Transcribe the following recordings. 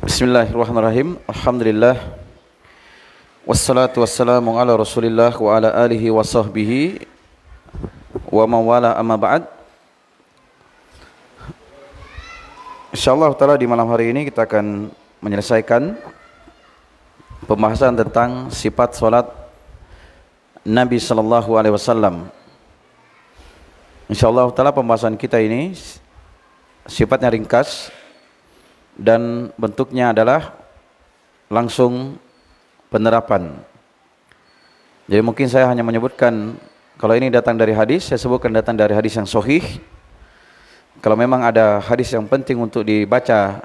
Bismillahirrahmanirrahim. Alhamdulillah. Wassalatu wassalamu ala Rasulillah wa ala alihi wa sahbihi wa mawala amma ba'd. Insyaallah taala di malam hari ini kita akan menyelesaikan pembahasan tentang sifat salat Nabi sallallahu alaihi wasallam. Insyaallah taala pembahasan kita ini sifatnya ringkas dan bentuknya adalah langsung penerapan. Jadi mungkin saya hanya menyebutkan kalau ini datang dari hadis, saya sebutkan datang dari hadis yang sohih. Kalau memang ada hadis yang penting untuk dibaca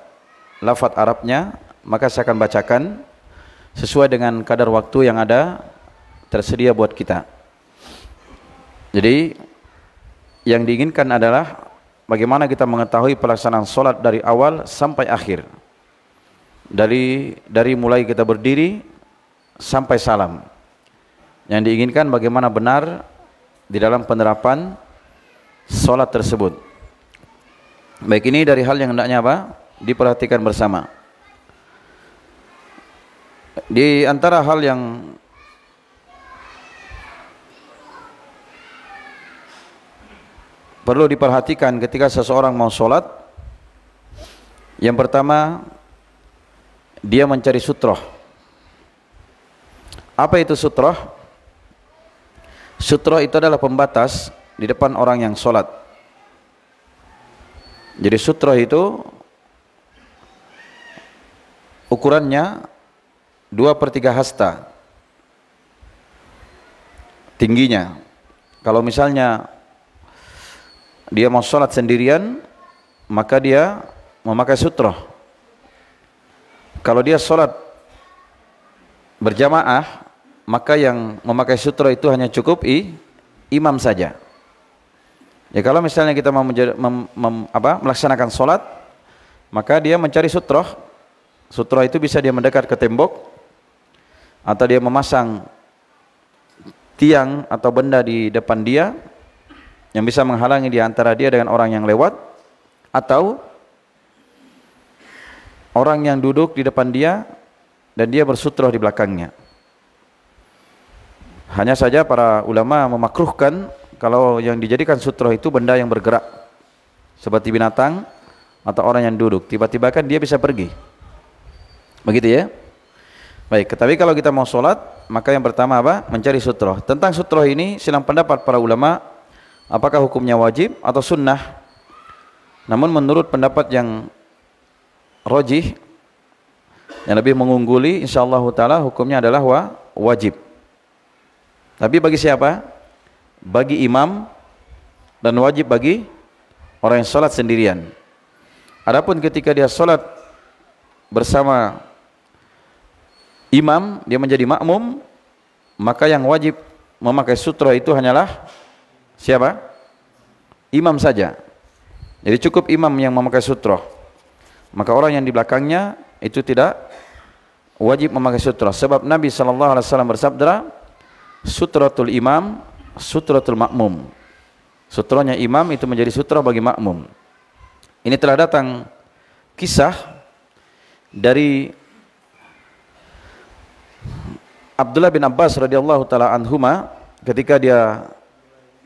lafat Arabnya, maka saya akan bacakan sesuai dengan kadar waktu yang ada tersedia buat kita. Jadi yang diinginkan adalah bagaimana kita mengetahui pelaksanaan solat dari awal sampai akhir dari dari mulai kita berdiri sampai salam yang diinginkan bagaimana benar di dalam penerapan solat tersebut baik ini dari hal yang hendaknya apa diperhatikan bersama di antara hal yang perlu diperhatikan ketika seseorang mau sholat yang pertama dia mencari sutroh apa itu sutroh? sutroh itu adalah pembatas di depan orang yang sholat jadi sutroh itu ukurannya dua per tiga hasta tingginya kalau misalnya dia mau sholat sendirian maka dia memakai sutra kalau dia sholat berjamaah maka yang memakai sutra itu hanya cukup i, imam saja ya kalau misalnya kita mau menjadi, mem, mem, apa, melaksanakan sholat maka dia mencari sutra sutra itu bisa dia mendekat ke tembok atau dia memasang tiang atau benda di depan dia yang bisa menghalangi di antara dia dengan orang yang lewat atau orang yang duduk di depan dia dan dia bersutroh di belakangnya. Hanya saja para ulama memakruhkan kalau yang dijadikan sutroh itu benda yang bergerak seperti binatang atau orang yang duduk. Tiba-tiba kan dia bisa pergi. Begitu ya. Baik, Tetapi kalau kita mau sholat, maka yang pertama apa? Mencari sutroh. Tentang sutroh ini silang pendapat para ulama apakah hukumnya wajib atau sunnah namun menurut pendapat yang rojih yang lebih mengungguli insyaallah taala hukumnya adalah wa, wajib tapi bagi siapa bagi imam dan wajib bagi orang yang sholat sendirian adapun ketika dia sholat bersama imam dia menjadi makmum maka yang wajib memakai sutra itu hanyalah Siapa? Imam saja. Jadi cukup imam yang memakai sutroh. Maka orang yang di belakangnya itu tidak wajib memakai sutro Sebab Nabi SAW bersabda, sutratul imam, sutratul makmum. Sutrohnya imam itu menjadi sutro bagi makmum. Ini telah datang kisah dari Abdullah bin Abbas radhiyallahu taala anhuma ketika dia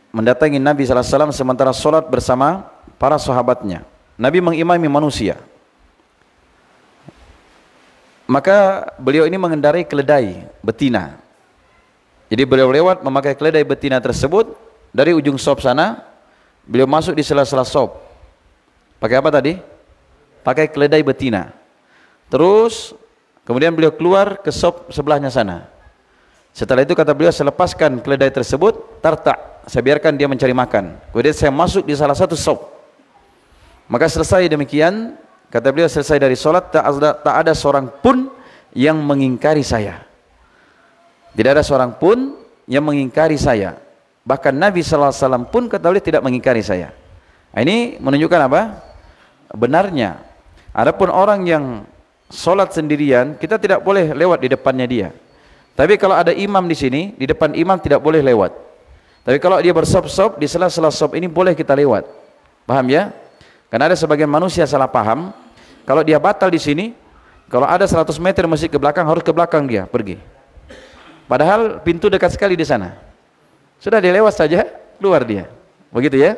mendatangi Nabi SAW sementara sholat bersama para sahabatnya. Nabi mengimami manusia. Maka beliau ini mengendarai keledai betina. Jadi beliau lewat memakai keledai betina tersebut dari ujung sop sana, beliau masuk di sela-sela sop. Pakai apa tadi? Pakai keledai betina. Terus kemudian beliau keluar ke sop sebelahnya sana. Setelah itu kata beliau selepaskan keledai tersebut, tertak saya biarkan dia mencari makan. Kemudian saya masuk di salah satu sop. Maka selesai demikian, kata beliau selesai dari sholat, tak ada, tak ada seorang pun yang mengingkari saya. Tidak ada seorang pun yang mengingkari saya. Bahkan Nabi SAW pun kata beliau tidak mengingkari saya. Nah, ini menunjukkan apa? Benarnya. Adapun orang yang sholat sendirian, kita tidak boleh lewat di depannya dia. Tapi kalau ada imam di sini, di depan imam tidak boleh lewat. Tapi kalau dia bersop-sop, di sela-sela sop ini boleh kita lewat. Paham ya? Karena ada sebagian manusia salah paham, kalau dia batal di sini, kalau ada 100 meter masih ke belakang, harus ke belakang dia pergi. Padahal pintu dekat sekali di sana. Sudah dia lewat saja, keluar dia. Begitu ya.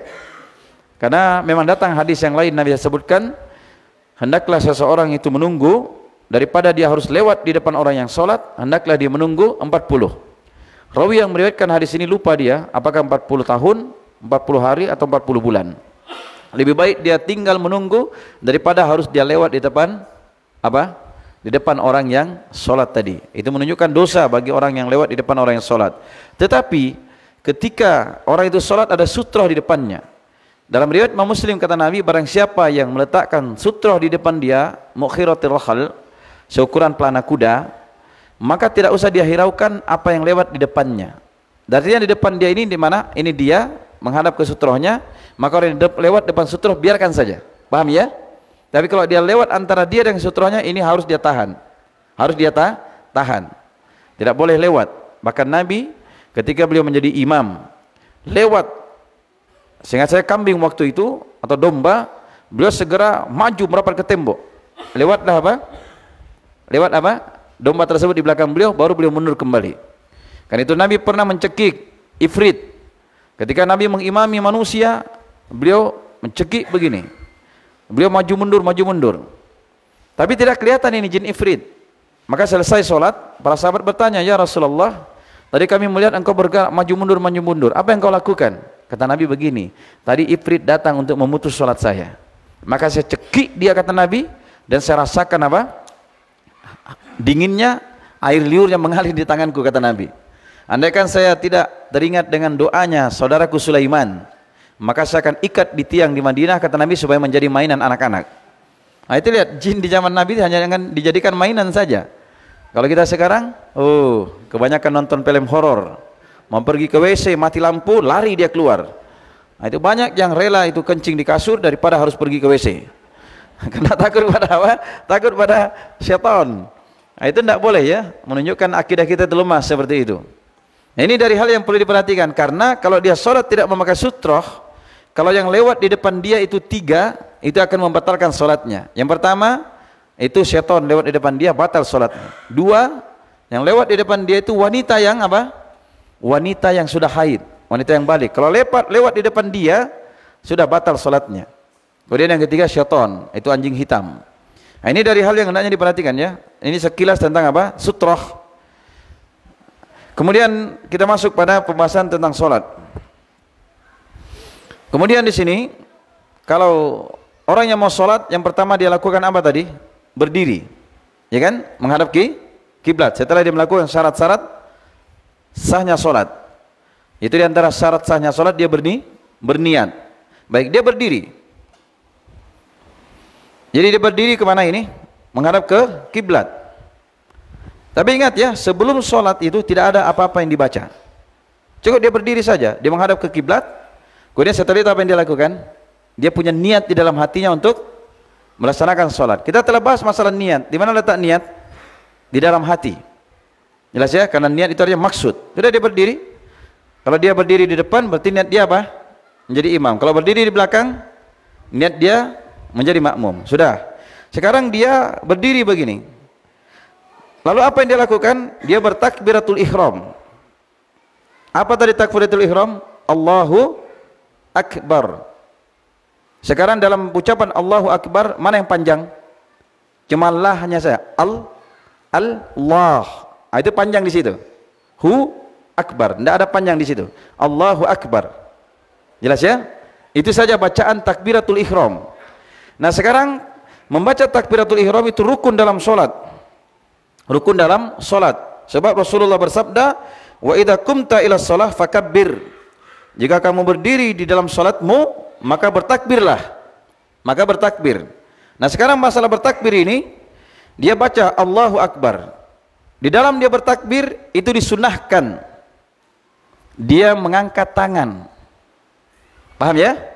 Karena memang datang hadis yang lain Nabi sebutkan, hendaklah seseorang itu menunggu daripada dia harus lewat di depan orang yang sholat, hendaklah dia menunggu 40 Rawi yang meriwayatkan hadis ini lupa dia, apakah 40 tahun, 40 hari atau 40 bulan. Lebih baik dia tinggal menunggu daripada harus dia lewat di depan apa? Di depan orang yang sholat tadi. Itu menunjukkan dosa bagi orang yang lewat di depan orang yang sholat. Tetapi ketika orang itu sholat ada sutroh di depannya. Dalam riwayat Imam Muslim kata Nabi, barang siapa yang meletakkan sutroh di depan dia, mukhiratil khal, seukuran pelana kuda, maka tidak usah dia hiraukan apa yang lewat di depannya. Artinya di depan dia ini di mana? Ini dia menghadap ke sutrohnya, maka orang yang lewat depan sutroh biarkan saja. Paham ya? Tapi kalau dia lewat antara dia dengan sutrohnya ini harus dia tahan. Harus dia ta tahan. Tidak boleh lewat. Bahkan Nabi ketika beliau menjadi imam lewat sehingga saya kambing waktu itu atau domba, beliau segera maju merapat ke tembok. Lewatlah apa? Lewat apa? domba tersebut di belakang beliau baru beliau mundur kembali karena itu Nabi pernah mencekik ifrit ketika Nabi mengimami manusia beliau mencekik begini beliau maju mundur maju mundur tapi tidak kelihatan ini jin ifrit maka selesai sholat para sahabat bertanya ya Rasulullah tadi kami melihat engkau bergerak maju mundur maju mundur apa yang kau lakukan kata Nabi begini tadi ifrit datang untuk memutus sholat saya maka saya cekik dia kata Nabi dan saya rasakan apa Dinginnya air liurnya mengalir di tanganku kata Nabi. Andaikan saya tidak teringat dengan doanya saudaraku Sulaiman, maka saya akan ikat di tiang di Madinah kata Nabi supaya menjadi mainan anak-anak. Nah itu lihat jin di zaman Nabi hanya dengan dijadikan mainan saja. Kalau kita sekarang, oh kebanyakan nonton film horor, mau pergi ke WC mati lampu lari dia keluar. Nah, itu banyak yang rela itu kencing di kasur daripada harus pergi ke WC. Karena takut pada apa? Takut pada setan. Nah, itu tidak boleh ya, menunjukkan akidah kita itu lemah seperti itu. Nah, ini dari hal yang perlu diperhatikan karena kalau dia sholat tidak memakai sutroh, kalau yang lewat di depan dia itu tiga, itu akan membatalkan sholatnya. Yang pertama itu syeton lewat di depan dia batal sholatnya. Dua, yang lewat di depan dia itu wanita yang apa? Wanita yang sudah haid, wanita yang balik. Kalau lewat lewat di depan dia sudah batal sholatnya. Kemudian yang ketiga syeton itu anjing hitam. Nah, ini dari hal yang hendaknya diperhatikan ya. Ini sekilas tentang apa? Sutroh. Kemudian kita masuk pada pembahasan tentang sholat. Kemudian di sini, kalau orang yang mau sholat, yang pertama dia lakukan apa tadi? Berdiri, ya kan? Menghadap ki kiblat. Setelah dia melakukan syarat-syarat sahnya sholat, itu diantara syarat sahnya sholat dia berni berniat. Baik dia berdiri, jadi dia berdiri kemana ini? Menghadap ke kiblat. Tapi ingat ya, sebelum sholat itu tidak ada apa-apa yang dibaca. Cukup dia berdiri saja, dia menghadap ke kiblat. Kemudian setelah itu apa yang dia lakukan? Dia punya niat di dalam hatinya untuk melaksanakan sholat. Kita telah bahas masalah niat. Di mana letak niat? Di dalam hati. Jelas ya, karena niat itu artinya maksud. Sudah dia berdiri. Kalau dia berdiri di depan, berarti niat dia apa? Menjadi imam. Kalau berdiri di belakang, niat dia menjadi makmum. Sudah. Sekarang dia berdiri begini. Lalu apa yang dia lakukan? Dia bertakbiratul ihram. Apa tadi takbiratul ihram? Allahu akbar. Sekarang dalam ucapan Allahu akbar mana yang panjang? Cuma lah hanya saya. Al Allah. Nah, itu panjang di situ. Hu akbar. Tidak ada panjang di situ. Allahu akbar. Jelas ya? Itu saja bacaan takbiratul ihram. Nah sekarang membaca takbiratul ihram itu rukun dalam solat. Rukun dalam solat. Sebab Rasulullah bersabda, Wa idha kumta ila solah Jika kamu berdiri di dalam solatmu, maka bertakbirlah. Maka bertakbir. Nah sekarang masalah bertakbir ini, dia baca Allahu Akbar. Di dalam dia bertakbir, itu disunahkan. Dia mengangkat tangan. Paham ya?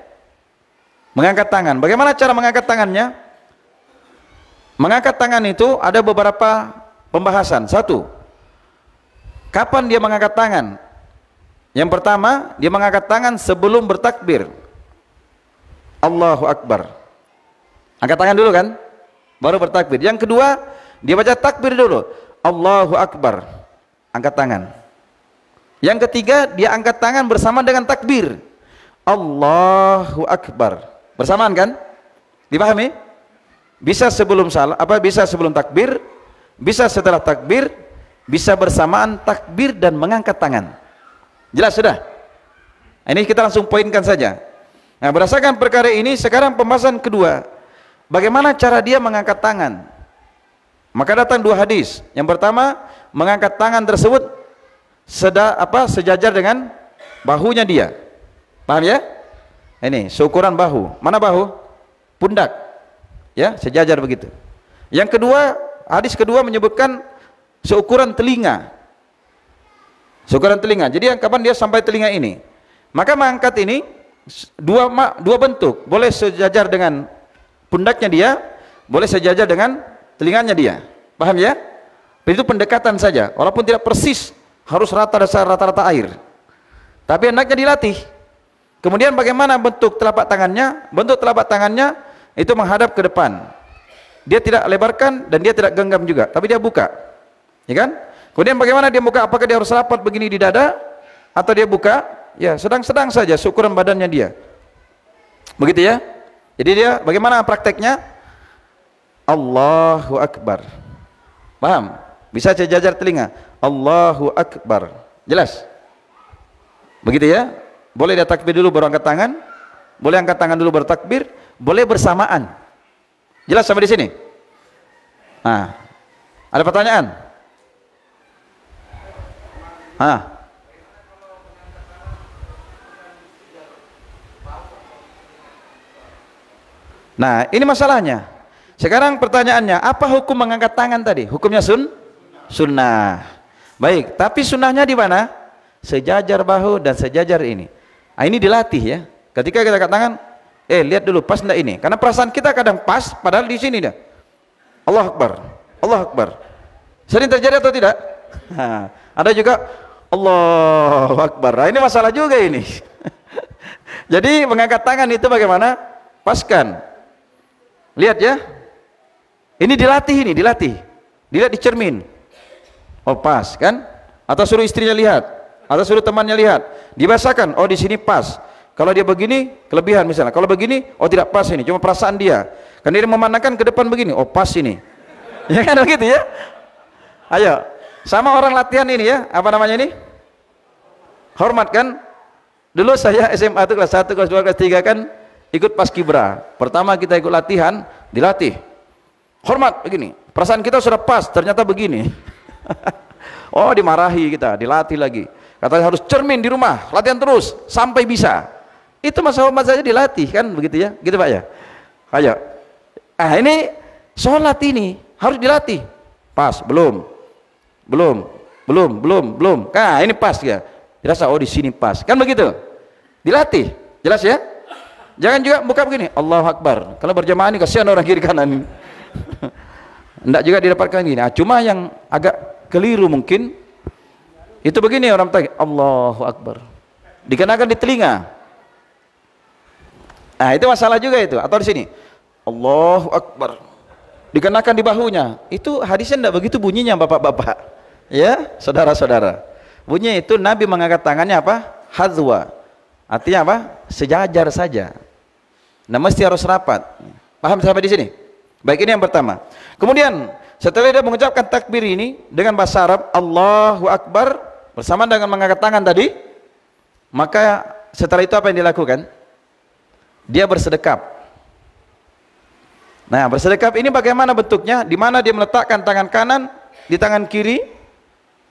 Mengangkat tangan. Bagaimana cara mengangkat tangannya? Mengangkat tangan itu ada beberapa pembahasan. Satu, kapan dia mengangkat tangan? Yang pertama, dia mengangkat tangan sebelum bertakbir. Allahu Akbar. Angkat tangan dulu kan? Baru bertakbir. Yang kedua, dia baca takbir dulu. Allahu Akbar. Angkat tangan. Yang ketiga, dia angkat tangan bersama dengan takbir. Allahu Akbar. Bersamaan kan? Dipahami? Bisa sebelum salah apa bisa sebelum takbir, bisa setelah takbir, bisa bersamaan takbir dan mengangkat tangan. Jelas sudah? Ini kita langsung poinkan saja. Nah, berdasarkan perkara ini sekarang pembahasan kedua. Bagaimana cara dia mengangkat tangan? Maka datang dua hadis. Yang pertama, mengangkat tangan tersebut seda, apa sejajar dengan bahunya dia. Paham ya? ini seukuran bahu mana bahu pundak ya sejajar begitu yang kedua hadis kedua menyebutkan seukuran telinga seukuran telinga jadi yang kapan dia sampai telinga ini maka mengangkat ini dua dua bentuk boleh sejajar dengan pundaknya dia boleh sejajar dengan telinganya dia paham ya itu pendekatan saja walaupun tidak persis harus rata dasar rata-rata air tapi anaknya dilatih Kemudian bagaimana bentuk telapak tangannya? Bentuk telapak tangannya itu menghadap ke depan. Dia tidak lebarkan dan dia tidak genggam juga, tapi dia buka. Ya kan? Kemudian bagaimana dia buka? Apakah dia harus rapat begini di dada atau dia buka? Ya, sedang-sedang saja Ukuran badannya dia. Begitu ya? Jadi dia bagaimana prakteknya? Allahu Akbar. Paham? Bisa jajar telinga. Allahu Akbar. Jelas? Begitu ya? Boleh dia takbir dulu baru angkat tangan? Boleh angkat tangan dulu bertakbir? Boleh bersamaan. Jelas sampai di sini? Nah, ada pertanyaan? Hah? Nah, ini masalahnya. Sekarang pertanyaannya, apa hukum mengangkat tangan tadi? Hukumnya sun? Sunnah. Baik, tapi sunnahnya di mana? Sejajar bahu dan sejajar ini. Nah, ini dilatih ya. Ketika kita katakan, eh lihat dulu pas enggak ini. Karena perasaan kita kadang pas, padahal di sini dia. Allah Akbar, Allah Akbar. Sering terjadi atau tidak? Nah, ada juga Allah Akbar. Nah, ini masalah juga ini. Jadi mengangkat tangan itu bagaimana? Paskan. Lihat ya. Ini dilatih ini, dilatih. Dilihat di cermin. Oh pas kan? Atau suruh istrinya lihat atau suruh temannya lihat dibasakan oh di sini pas kalau dia begini kelebihan misalnya kalau begini oh tidak pas ini cuma perasaan dia karena dia memandangkan ke depan begini oh pas ini ya kan begitu ya ayo sama orang latihan ini ya apa namanya ini hormat kan dulu saya SMA itu kelas 1 kelas 2 kelas 3 kan ikut pas Kibra pertama kita ikut latihan dilatih hormat begini perasaan kita sudah pas ternyata begini oh dimarahi kita dilatih lagi Katanya harus cermin di rumah, latihan terus sampai bisa. Itu masalah mazhab saja dilatih kan begitu ya, gitu Pak ya. Ayo. Ah ini sholat ini harus dilatih. Pas, belum. Belum, belum, belum, belum. Nah, ini pas ya. Dirasa oh di sini pas. Kan begitu. Dilatih. Jelas ya? Jangan juga buka begini, Allah Akbar. Kalau berjamaah ini kasihan orang kiri kanan. Tidak juga didapatkan ini Nah, cuma yang agak keliru mungkin itu begini orang tanya, Allahu Akbar. Dikenakan di telinga. Nah itu masalah juga itu. Atau di sini, Allahu Akbar. Dikenakan di bahunya. Itu hadisnya tidak begitu bunyinya bapak-bapak. Ya, saudara-saudara. bunyi itu Nabi mengangkat tangannya apa? Hadwa. Artinya apa? Sejajar saja. Nah mesti harus rapat. Paham sampai di sini? Baik ini yang pertama. Kemudian setelah dia mengucapkan takbir ini dengan bahasa Arab Allahu Akbar Bersama dengan mengangkat tangan tadi, maka setelah itu apa yang dilakukan? Dia bersedekap. Nah, bersedekap ini bagaimana bentuknya? Di mana dia meletakkan tangan kanan di tangan kiri,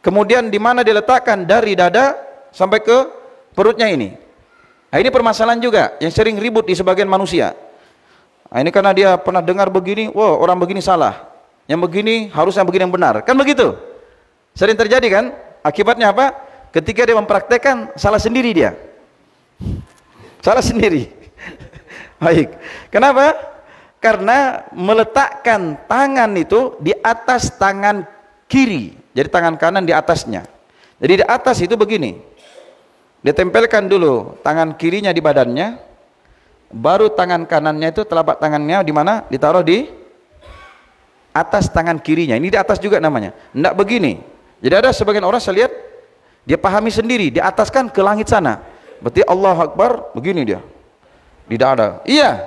kemudian di mana diletakkan dari dada sampai ke perutnya ini. Nah, ini permasalahan juga yang sering ribut di sebagian manusia. Nah, ini karena dia pernah dengar begini, wow orang begini salah, yang begini harus yang begini yang benar, kan begitu? Sering terjadi kan? Akibatnya apa? Ketika dia mempraktekkan, salah sendiri dia. Salah sendiri. Baik. Kenapa? Karena meletakkan tangan itu di atas tangan kiri. Jadi tangan kanan di atasnya. Jadi di atas itu begini. Ditempelkan dulu tangan kirinya di badannya, baru tangan kanannya itu telapak tangannya di mana? Ditaruh di atas tangan kirinya. Ini di atas juga namanya. Tidak begini. Jadi ada sebagian orang saya lihat dia pahami sendiri, di atas kan ke langit sana. Berarti Allah Akbar begini dia. tidak ada Iya.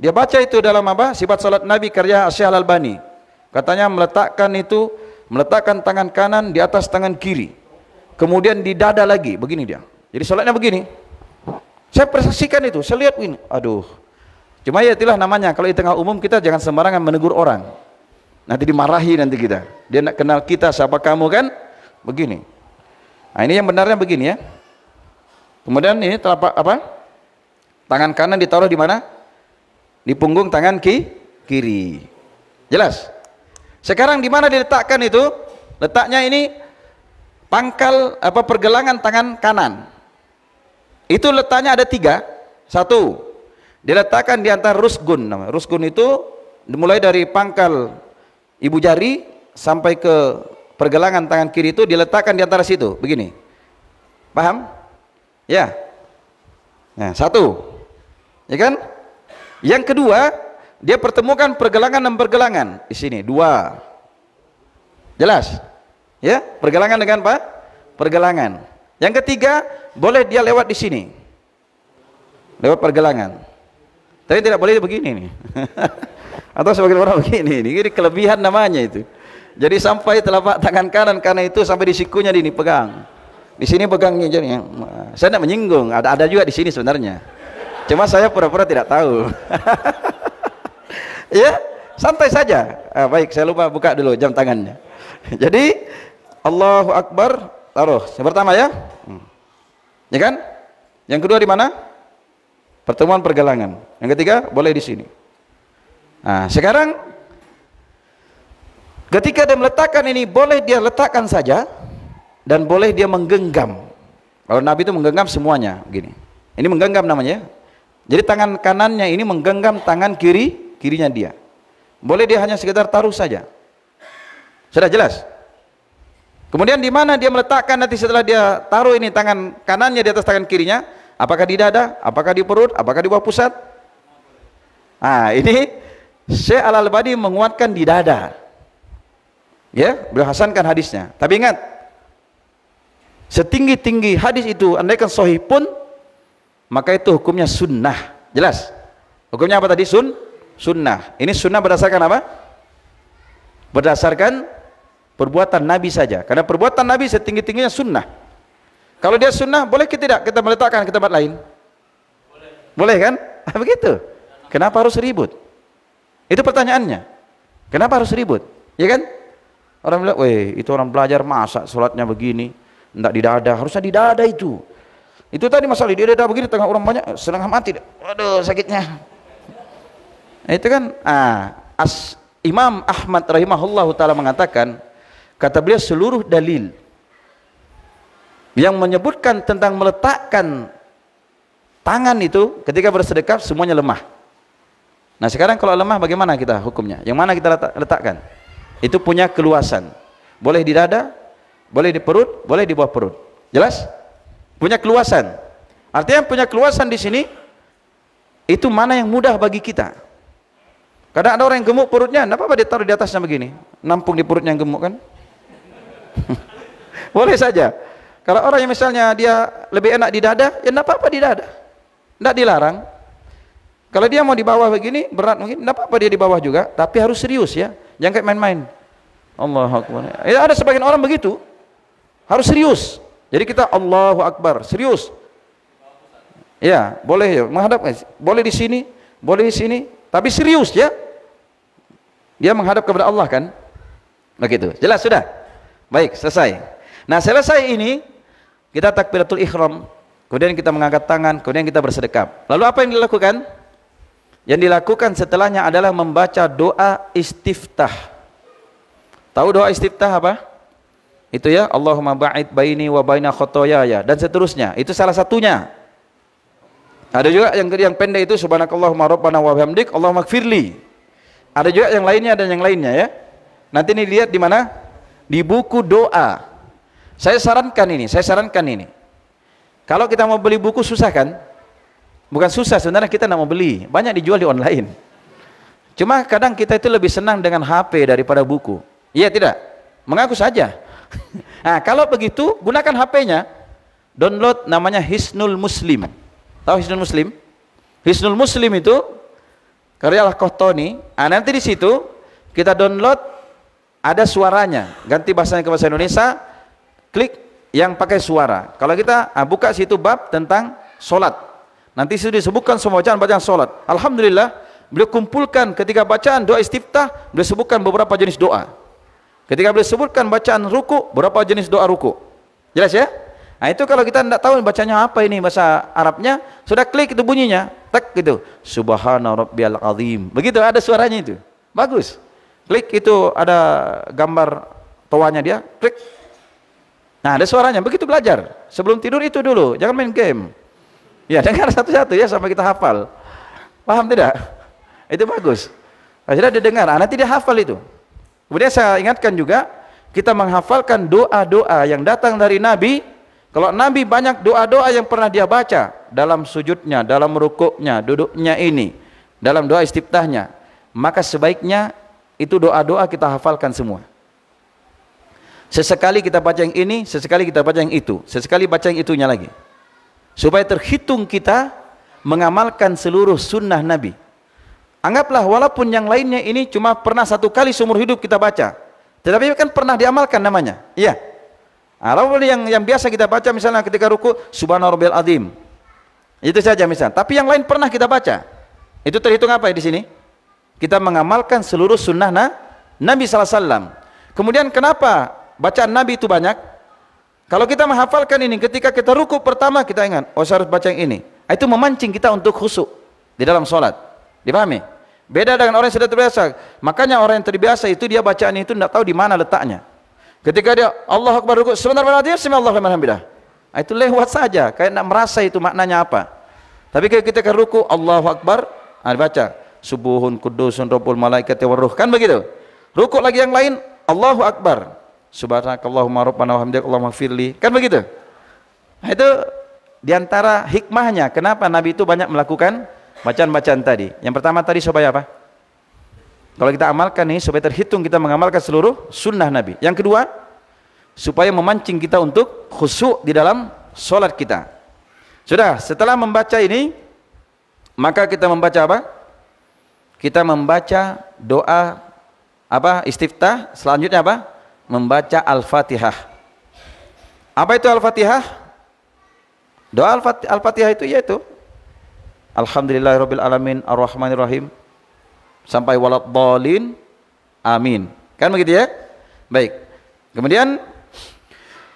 Dia baca itu dalam apa? Sifat salat Nabi karya Syekh Al-Albani. Katanya meletakkan itu meletakkan tangan kanan di atas tangan kiri. Kemudian di dada lagi, begini dia. Jadi salatnya begini. Saya persaksikan itu, saya lihat ini. Aduh. Cuma ya itulah namanya kalau di tengah umum kita jangan sembarangan menegur orang. Nanti dimarahi nanti kita. Dia nak kenal kita siapa kamu kan? Begini. Nah, ini yang benarnya begini ya. Kemudian ini telapak apa? Tangan kanan ditaruh di mana? Di punggung tangan ki kiri. Jelas? Sekarang di mana diletakkan itu? Letaknya ini pangkal apa pergelangan tangan kanan. Itu letaknya ada tiga. Satu, diletakkan di antara rusgun. Rusgun itu dimulai dari pangkal ibu jari sampai ke pergelangan tangan kiri itu diletakkan di antara situ, begini. Paham? Ya. Nah, satu. Ya kan? Yang kedua, dia pertemukan pergelangan dan pergelangan di sini, dua. Jelas? Ya, pergelangan dengan apa? Pergelangan. Yang ketiga, boleh dia lewat di sini. Lewat pergelangan. Tapi tidak boleh begini nih. Atau sebagian orang begini, ini, ini kelebihan namanya itu. Jadi sampai telapak tangan kanan karena itu sampai di sikunya ini pegang. Di sini pegangnya jadi. Saya tidak menyinggung, ada ada juga di sini sebenarnya. Cuma saya pura-pura tidak tahu. ya, santai saja. Ah, baik, saya lupa buka dulu jam tangannya. jadi Allahu Akbar taruh yang pertama ya. Hmm. Ya kan? Yang kedua di mana? Pertemuan pergelangan. Yang ketiga boleh di sini. Nah, sekarang ketika dia meletakkan ini boleh dia letakkan saja dan boleh dia menggenggam. Kalau Nabi itu menggenggam semuanya gini. Ini menggenggam namanya. Ya. Jadi tangan kanannya ini menggenggam tangan kiri kirinya dia. Boleh dia hanya sekedar taruh saja. Sudah jelas? Kemudian di mana dia meletakkan nanti setelah dia taruh ini tangan kanannya di atas tangan kirinya, apakah di dada, apakah di perut, apakah di bawah pusat? Ah, ini Syekh Al-Albani menguatkan di dada. Ya, beliau hasankan hadisnya. Tapi ingat, setinggi-tinggi hadis itu andaikan sahih pun maka itu hukumnya sunnah. Jelas? Hukumnya apa tadi? Sun sunnah. Ini sunnah berdasarkan apa? Berdasarkan perbuatan Nabi saja. Karena perbuatan Nabi setinggi-tingginya sunnah. Kalau dia sunnah, boleh kita tidak kita meletakkan ke tempat lain? Boleh, boleh kan? Begitu. Kenapa harus ribut? Itu pertanyaannya. Kenapa harus ribut? Ya kan? Orang bilang, weh itu orang belajar masa sholatnya begini, tidak di dada, harusnya di dada itu. Itu tadi masalah di dada begini tengah orang banyak senang mati. Aduh sakitnya. Itu kan ah, as, Imam Ahmad rahimahullahu taala mengatakan kata beliau seluruh dalil yang menyebutkan tentang meletakkan tangan itu ketika bersedekap semuanya lemah. Nah sekarang kalau lemah bagaimana kita hukumnya? Yang mana kita letakkan? Itu punya keluasan. Boleh di dada, boleh di perut, boleh di bawah perut. Jelas? Punya keluasan. Artinya punya keluasan di sini itu mana yang mudah bagi kita. Kadang ada orang yang gemuk perutnya, kenapa apa dia taruh di atasnya begini, nampung di perutnya yang gemuk kan? boleh saja. Kalau orang yang misalnya dia lebih enak di dada, ya kenapa apa-apa di dada. Tidak dilarang. Kalau dia mau di bawah begini, berat mungkin, tidak apa-apa dia di bawah juga, tapi harus serius ya, jangan kayak main-main. Allah Akbar. Ya, ada sebagian orang begitu, harus serius. Jadi kita Allahu Akbar, serius. Ya, boleh ya, menghadap, eh, boleh di sini, boleh di sini, tapi serius ya. Dia menghadap kepada Allah kan? Begitu. Jelas sudah. Baik, selesai. Nah, selesai ini kita takbiratul ikhram, kemudian kita mengangkat tangan, kemudian kita bersedekap. Lalu apa yang dilakukan? Yang dilakukan setelahnya adalah membaca doa istiftah. Tahu doa istiftah apa? Itu ya, Allahumma ba'id baini wa baina ya. dan seterusnya. Itu salah satunya. Ada juga yang yang pendek itu subhanakallahumma rabbana wa bihamdik Allahumma gfirli. Ada juga yang lainnya dan yang lainnya ya. Nanti ini lihat di mana? Di buku doa. Saya sarankan ini, saya sarankan ini. Kalau kita mau beli buku susah kan? Bukan susah sebenarnya kita nak mau beli, banyak dijual di online. Cuma kadang kita itu lebih senang dengan HP daripada buku. Iya tidak? Mengaku saja. Nah, kalau begitu gunakan HP-nya. Download namanya Hisnul Muslim. Tahu Hisnul Muslim? Hisnul Muslim itu karya Al-Qahtani. Nah, nanti di situ kita download ada suaranya. Ganti bahasanya ke bahasa Indonesia, klik yang pakai suara. Kalau kita ah, buka situ bab tentang solat Nanti sudah disebutkan semua bacaan bacaan sholat. Alhamdulillah, beliau kumpulkan ketika bacaan doa istiftah, beliau sebutkan beberapa jenis doa. Ketika beliau sebutkan bacaan ruku, berapa jenis doa ruku. Jelas ya? Nah itu kalau kita tidak tahu bacanya apa ini bahasa Arabnya, sudah klik itu bunyinya, tek gitu. Subhana rabbiyal azim. Begitu ada suaranya itu. Bagus. Klik itu ada gambar toanya dia, klik. Nah, ada suaranya. Begitu belajar. Sebelum tidur itu dulu, jangan main game. Ya dengar kan satu-satu ya sampai kita hafal. Paham tidak? Itu bagus. Akhirnya dia dengar, anak tidak hafal itu. Kemudian saya ingatkan juga, kita menghafalkan doa-doa yang datang dari Nabi. Kalau Nabi banyak doa-doa yang pernah dia baca dalam sujudnya, dalam rukuknya, duduknya ini, dalam doa istiftahnya, maka sebaiknya itu doa-doa kita hafalkan semua. Sesekali kita baca yang ini, sesekali kita baca yang itu, sesekali baca yang itunya lagi supaya terhitung kita mengamalkan seluruh sunnah Nabi. Anggaplah walaupun yang lainnya ini cuma pernah satu kali seumur hidup kita baca, tetapi kan pernah diamalkan namanya. Iya. Alhamdulillah yang yang biasa kita baca misalnya ketika ruku Subhana al Azim. Itu saja misalnya. Tapi yang lain pernah kita baca. Itu terhitung apa ya di sini? Kita mengamalkan seluruh sunnah Nabi sallallahu alaihi Kemudian kenapa bacaan Nabi itu banyak? Kalau kita menghafalkan ini, ketika kita ruku pertama kita ingat, oh saya harus baca yang ini. Ah, itu memancing kita untuk khusuk di dalam solat, Dipahami? Beda dengan orang yang sudah terbiasa. Makanya orang yang terbiasa itu dia bacaan itu tidak tahu di mana letaknya. Ketika dia Allah Akbar ruku, sebentar berarti Allah alhamdulillah. Ah, itu lewat saja, kayak tidak merasa itu maknanya apa. Tapi kita ke ruku Allah Akbar, ada ah, baca subuhun kudusun rabbul malaikat wa kan begitu. Ruku lagi yang lain Allahu Akbar. Subhanakallahumma rabbana wa hamdaka Allahumma firli. Kan begitu? Nah, itu diantara hikmahnya kenapa Nabi itu banyak melakukan bacaan-bacaan tadi. Yang pertama tadi supaya apa? Kalau kita amalkan nih supaya terhitung kita mengamalkan seluruh sunnah Nabi. Yang kedua, supaya memancing kita untuk khusyuk di dalam solat kita. Sudah, setelah membaca ini, maka kita membaca apa? Kita membaca doa apa? Istiftah, selanjutnya apa? membaca Al-Fatihah. Apa itu Al-Fatihah? Doa Al-Fatihah itu yaitu Alhamdulillahirabbil alamin arrahmanir rahim sampai waladhdallin amin. Kan begitu ya? Baik. Kemudian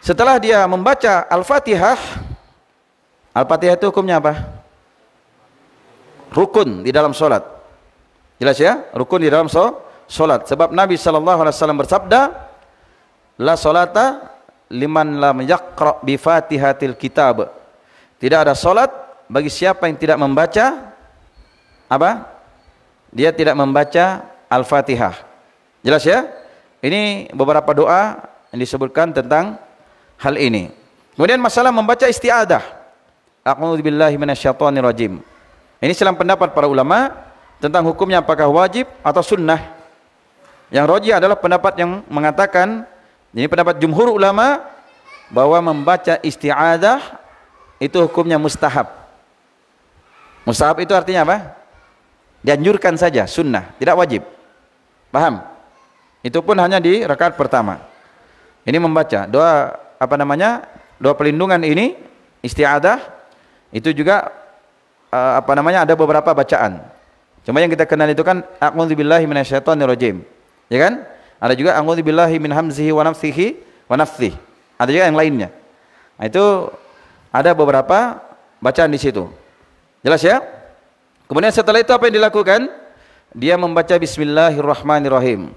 setelah dia membaca Al-Fatihah Al-Fatihah itu hukumnya apa? Rukun di dalam sholat. Jelas ya? Rukun di dalam sholat. Sebab Nabi saw bersabda, La solata liman lam yaqra bi fatihatil kitab. Tidak ada solat bagi siapa yang tidak membaca apa? Dia tidak membaca Al-Fatihah. Jelas ya? Ini beberapa doa yang disebutkan tentang hal ini. Kemudian masalah membaca isti'adah. A'udzu billahi minasyaitonir rajim. Ini silam pendapat para ulama tentang hukumnya apakah wajib atau sunnah. Yang roji adalah pendapat yang mengatakan ini pendapat jumhur ulama bahwa membaca isti'adah itu hukumnya mustahab. Mustahab itu artinya apa? Dianjurkan saja, sunnah, tidak wajib. Paham? Itu pun hanya di rakaat pertama. Ini membaca doa apa namanya? Doa pelindungan ini isti'adah itu juga eh, apa namanya? ada beberapa bacaan. Cuma yang kita kenal itu kan a'udzubillahi minasyaitonirrajim. Ya kan? Ada juga a'udzubillahi min hamzihi wa nafsihi wa nafsih. Ada juga yang lainnya. Nah, itu ada beberapa bacaan di situ. Jelas ya? Kemudian setelah itu apa yang dilakukan? Dia membaca bismillahirrahmanirrahim.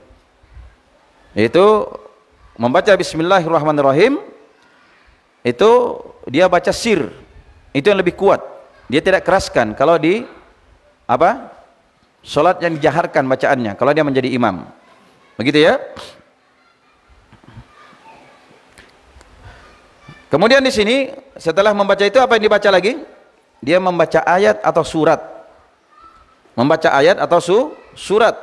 Yaitu membaca bismillahirrahmanirrahim itu dia baca sir. Itu yang lebih kuat. Dia tidak keraskan kalau di apa? Salat yang dijaharkan bacaannya kalau dia menjadi imam. Begitu ya? Kemudian di sini setelah membaca itu apa yang dibaca lagi? Dia membaca ayat atau surat. Membaca ayat atau su surat.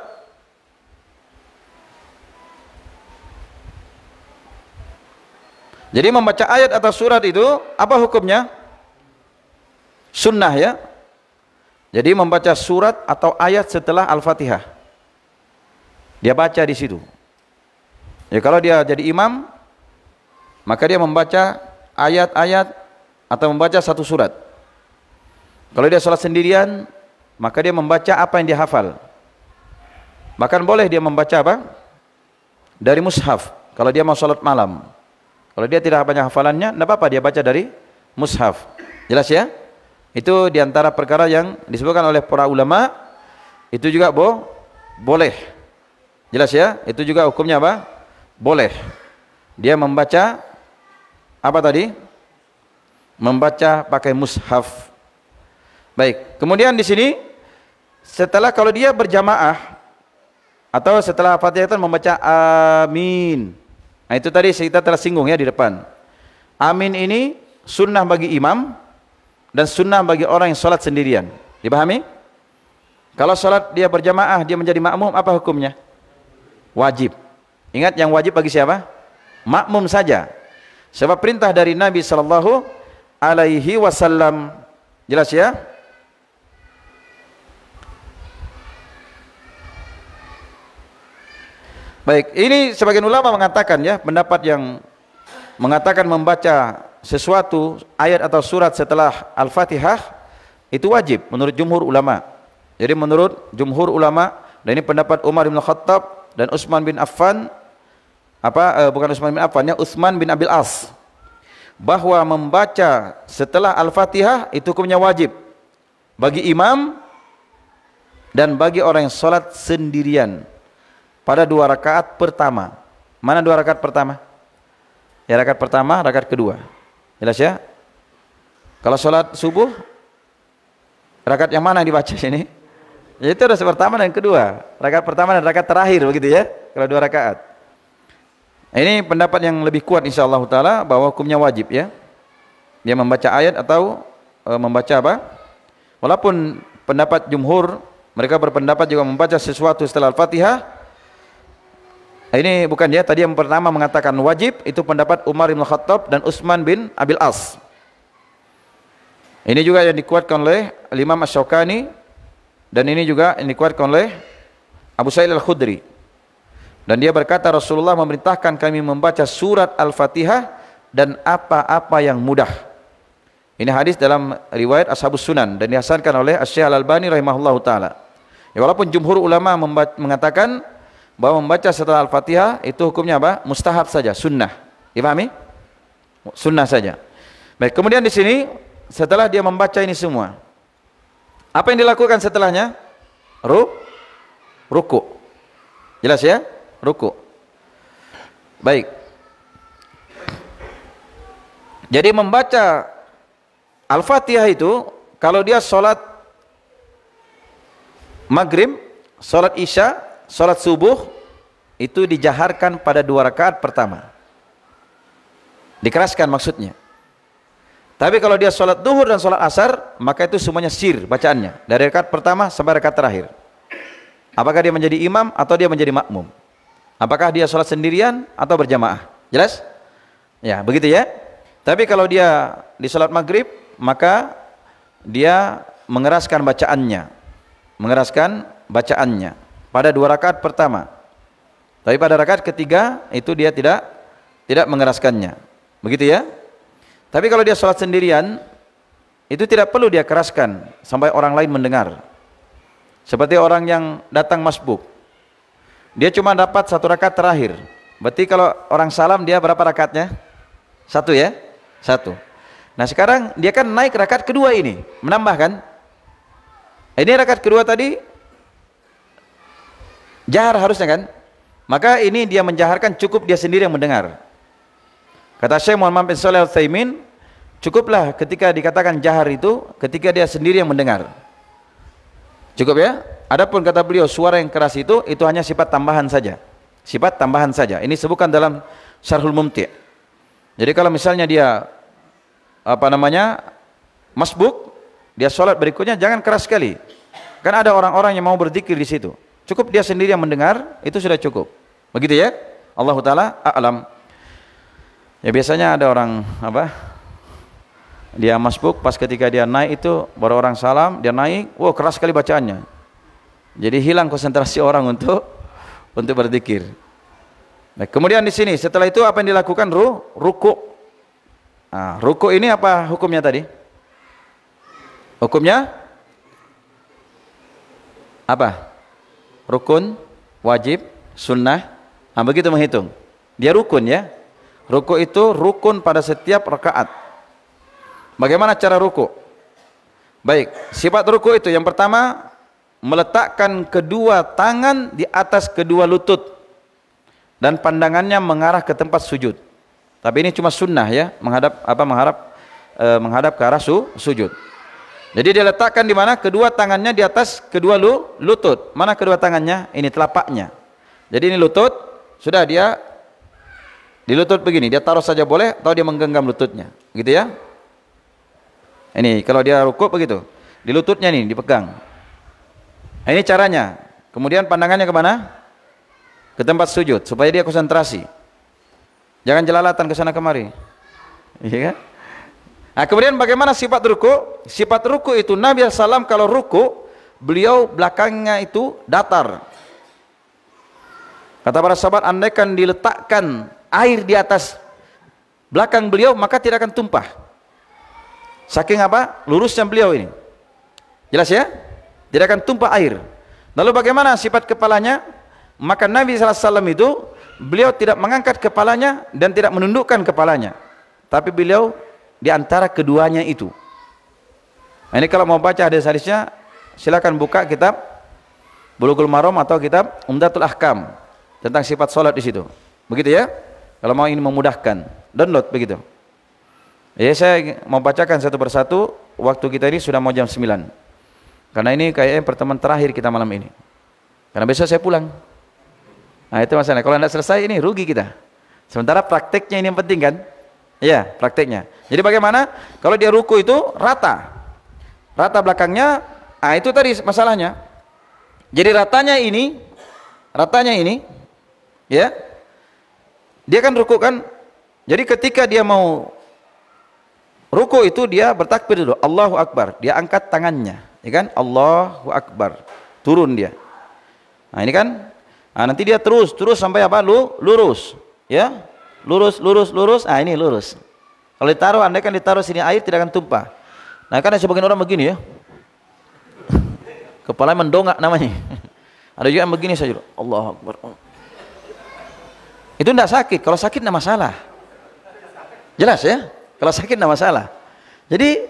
Jadi membaca ayat atau surat itu apa hukumnya? Sunnah ya. Jadi membaca surat atau ayat setelah Al-Fatihah. Dia baca di situ. Ya kalau dia jadi imam, maka dia membaca ayat-ayat atau membaca satu surat. Kalau dia sholat sendirian, maka dia membaca apa yang dia hafal. Bahkan boleh dia membaca apa? Dari mushaf. Kalau dia mau sholat malam. Kalau dia tidak banyak hafalannya, tidak apa-apa dia baca dari mushaf. Jelas ya? Itu diantara perkara yang disebutkan oleh para ulama. Itu juga bo boleh Jelas ya? Itu juga hukumnya apa? Boleh. Dia membaca apa tadi? Membaca pakai mushaf. Baik. Kemudian di sini setelah kalau dia berjamaah atau setelah Fatihah itu membaca amin. Nah, itu tadi kita telah singgung ya di depan. Amin ini sunnah bagi imam dan sunnah bagi orang yang sholat sendirian. Dipahami? Kalau sholat dia berjamaah, dia menjadi makmum, apa hukumnya? wajib. Ingat yang wajib bagi siapa? Makmum saja. Sebab perintah dari Nabi sallallahu alaihi wasallam. Jelas ya? Baik, ini sebagian ulama mengatakan ya, pendapat yang mengatakan membaca sesuatu ayat atau surat setelah Al-Fatihah itu wajib menurut jumhur ulama. Jadi menurut jumhur ulama dan ini pendapat Umar bin Khattab dan Utsman bin Affan apa eh, bukan Utsman bin Affan ya Utsman bin Abil As bahwa membaca setelah Al-Fatihah itu hukumnya wajib bagi imam dan bagi orang yang sholat sendirian pada dua rakaat pertama. Mana dua rakaat pertama? Ya rakaat pertama, rakaat kedua. Jelas ya? Kalau sholat subuh, rakaat yang mana yang dibaca sini? itu rakaat pertama dan kedua. Rakaat pertama dan rakaat terakhir begitu ya. Kalau dua rakaat. Nah, ini pendapat yang lebih kuat insyaallah taala bahwa hukumnya wajib ya. Dia membaca ayat atau e, membaca apa? Walaupun pendapat jumhur mereka berpendapat juga membaca sesuatu setelah Al-Fatihah. Nah, ini bukan dia ya. tadi yang pertama mengatakan wajib itu pendapat Umar bin Khattab dan Utsman bin Abil As. Ini juga yang dikuatkan oleh Imam Asy-Syaukani dan ini juga yang dikuatkan oleh Abu Sa'id al-Khudri. Dan dia berkata Rasulullah memerintahkan kami membaca surat Al-Fatihah dan apa-apa yang mudah. Ini hadis dalam riwayat Ashabus Sunan dan dihasankan oleh Asy-Syaikh Al-Albani rahimahullahu taala. Ya, walaupun jumhur ulama mengatakan bahwa membaca setelah Al-Fatihah itu hukumnya apa? Mustahab saja, sunnah. Dipahami? Sunnah saja. Baik, kemudian di sini setelah dia membaca ini semua, apa yang dilakukan setelahnya? Ru ruku. Jelas ya? Ruku. Baik. Jadi membaca Al-Fatihah itu kalau dia sholat maghrib, sholat isya, sholat subuh itu dijaharkan pada dua rakaat pertama. Dikeraskan maksudnya. Tapi kalau dia sholat duhur dan sholat asar, maka itu semuanya sir bacaannya. Dari rekat pertama sampai rekat terakhir. Apakah dia menjadi imam atau dia menjadi makmum? Apakah dia sholat sendirian atau berjamaah? Jelas? Ya, begitu ya. Tapi kalau dia di sholat maghrib, maka dia mengeraskan bacaannya. Mengeraskan bacaannya pada dua rakaat pertama. Tapi pada rakaat ketiga itu dia tidak tidak mengeraskannya. Begitu ya? Tapi kalau dia sholat sendirian, itu tidak perlu dia keraskan sampai orang lain mendengar. Seperti orang yang datang masbuk. Dia cuma dapat satu rakaat terakhir. Berarti kalau orang salam dia berapa rakaatnya? Satu ya? Satu. Nah sekarang dia kan naik rakaat kedua ini. Menambahkan. Ini rakaat kedua tadi jahar harusnya kan? Maka ini dia menjaharkan cukup dia sendiri yang mendengar. Kata Syekh Muhammad bin Saleh Utsaimin, cukuplah ketika dikatakan jahar itu ketika dia sendiri yang mendengar. Cukup ya? Adapun kata beliau suara yang keras itu itu hanya sifat tambahan saja. Sifat tambahan saja. Ini sebutkan dalam Syarhul Mumti'. Jadi kalau misalnya dia apa namanya? masbuk, dia sholat berikutnya jangan keras sekali. Kan ada orang-orang yang mau berzikir di situ. Cukup dia sendiri yang mendengar, itu sudah cukup. Begitu ya? Allah taala a'lam. Ya biasanya ada orang apa? Dia masbuk pas ketika dia naik itu baru orang salam, dia naik, wow keras sekali bacaannya. Jadi hilang konsentrasi orang untuk untuk berzikir. Nah, kemudian di sini setelah itu apa yang dilakukan ru ruku. Nah, ruku ini apa hukumnya tadi? Hukumnya apa? Rukun, wajib, sunnah. Nah, begitu menghitung. Dia rukun ya. Ruku itu rukun pada setiap rakaat. Bagaimana cara ruku? Baik, sifat ruku itu yang pertama meletakkan kedua tangan di atas kedua lutut dan pandangannya mengarah ke tempat sujud. Tapi ini cuma sunnah ya, menghadap apa mengharap e, menghadap ke arah su, sujud. Jadi dia letakkan di mana? Kedua tangannya di atas kedua lu, lutut. Mana kedua tangannya? Ini telapaknya. Jadi ini lutut, sudah dia di lutut begini, dia taruh saja boleh atau dia menggenggam lututnya. Gitu ya. Ini kalau dia rukuk begitu. Di lututnya nih dipegang. Nah, ini caranya. Kemudian pandangannya kemana Ke tempat sujud supaya dia konsentrasi. Jangan jelalatan ke sana kemari. Iya kan? Nah, kemudian bagaimana sifat ruku? Sifat ruku itu Nabi SAW kalau ruku, beliau belakangnya itu datar. Kata para sahabat, andaikan diletakkan air di atas belakang beliau maka tidak akan tumpah. Saking apa? Lurusnya beliau ini. Jelas ya? Tidak akan tumpah air. Lalu bagaimana sifat kepalanya? Maka Nabi SAW itu beliau tidak mengangkat kepalanya dan tidak menundukkan kepalanya. Tapi beliau di antara keduanya itu. Nah, ini kalau mau baca hadis-hadisnya silakan buka kitab Bulughul Maram atau kitab Umdatul Ahkam tentang sifat salat di situ. Begitu ya? Kalau mau ini memudahkan, download begitu. Ya saya mau bacakan satu persatu, waktu kita ini sudah mau jam 9. Karena ini kayaknya pertemuan terakhir kita malam ini. Karena besok saya pulang. Nah itu masalahnya, kalau tidak selesai ini rugi kita. Sementara prakteknya ini yang penting kan? Ya, prakteknya. Jadi bagaimana? Kalau dia ruku itu rata. Rata belakangnya, ah itu tadi masalahnya. Jadi ratanya ini, ratanya ini, ya, dia kan ruku kan? Jadi ketika dia mau ruku itu dia bertakbir dulu, Allahu Akbar. Dia angkat tangannya, ya kan? Allahu Akbar. Turun dia. Nah, ini kan nah, nanti dia terus terus sampai apa? Lu lurus, ya. Lurus, lurus, lurus. Ah, ini lurus. Kalau ditaruh, anda kan ditaruh sini air tidak akan tumpah. Nah, kan ada sebagian orang begini ya. Kepala mendongak namanya. Ada juga yang begini saja. Allahu Akbar. Itu tidak sakit. Kalau sakit tidak masalah. Jelas ya? Kalau sakit tidak masalah. Jadi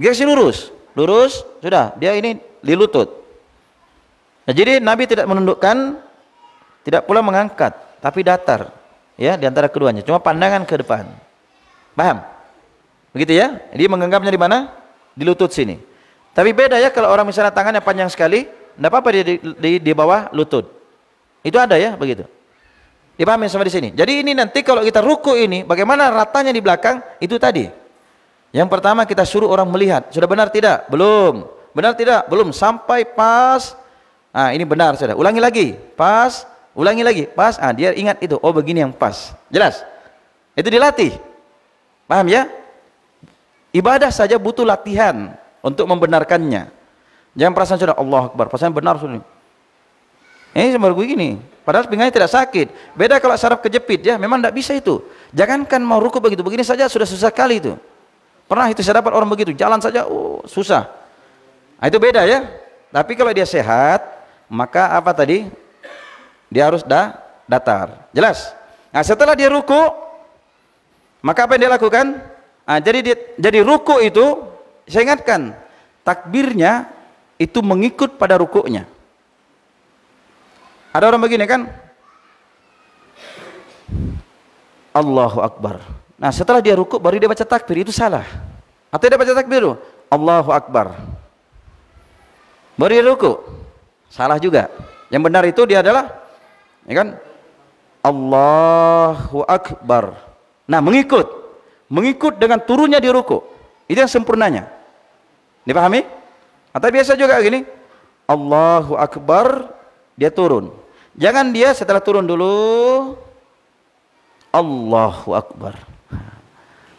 dia direksi lurus, lurus sudah. Dia ini di lutut. Nah, jadi Nabi tidak menundukkan, tidak pula mengangkat, tapi datar. Ya, di antara keduanya. Cuma pandangan ke depan. Paham? Begitu ya? Jadi menganggapnya di mana? Di lutut sini. Tapi beda ya kalau orang misalnya tangannya panjang sekali, tidak apa-apa di, di, di bawah lutut. Itu ada ya begitu. Dipahami sama di sini. Jadi ini nanti kalau kita ruku ini, bagaimana ratanya di belakang itu tadi. Yang pertama kita suruh orang melihat. Sudah benar tidak? Belum. Benar tidak? Belum. Sampai pas. Ah ini benar sudah. Ulangi lagi. Pas. Ulangi lagi. Pas. Ah dia ingat itu. Oh begini yang pas. Jelas. Itu dilatih. Paham ya? Ibadah saja butuh latihan untuk membenarkannya. Jangan perasaan sudah Allah Akbar. Perasaan benar sudah. Ini eh, sama gue gini. Padahal pinggangnya tidak sakit. Beda kalau saraf kejepit ya, memang tidak bisa itu. Jangankan mau ruku begitu, begini saja sudah susah kali itu. Pernah itu saya dapat orang begitu, jalan saja oh, susah. Nah, itu beda ya. Tapi kalau dia sehat, maka apa tadi? Dia harus da, datar. Jelas? Nah, setelah dia ruku, maka apa yang dia lakukan? Nah, jadi dia, jadi ruku itu, saya ingatkan, takbirnya itu mengikut pada rukuknya. Ada orang begini kan? Allahu Akbar. Nah setelah dia rukuk baru dia baca takbir itu salah. Atau dia baca takbir itu Allahu Akbar. Baru dia rukuk salah juga. Yang benar itu dia adalah ya kan Allahu Akbar. Nah mengikut mengikut dengan turunnya di rukuk itu yang sempurnanya. Dipahami? Atau biasa juga gini Allahu Akbar dia turun Jangan dia setelah turun dulu Allahu Akbar.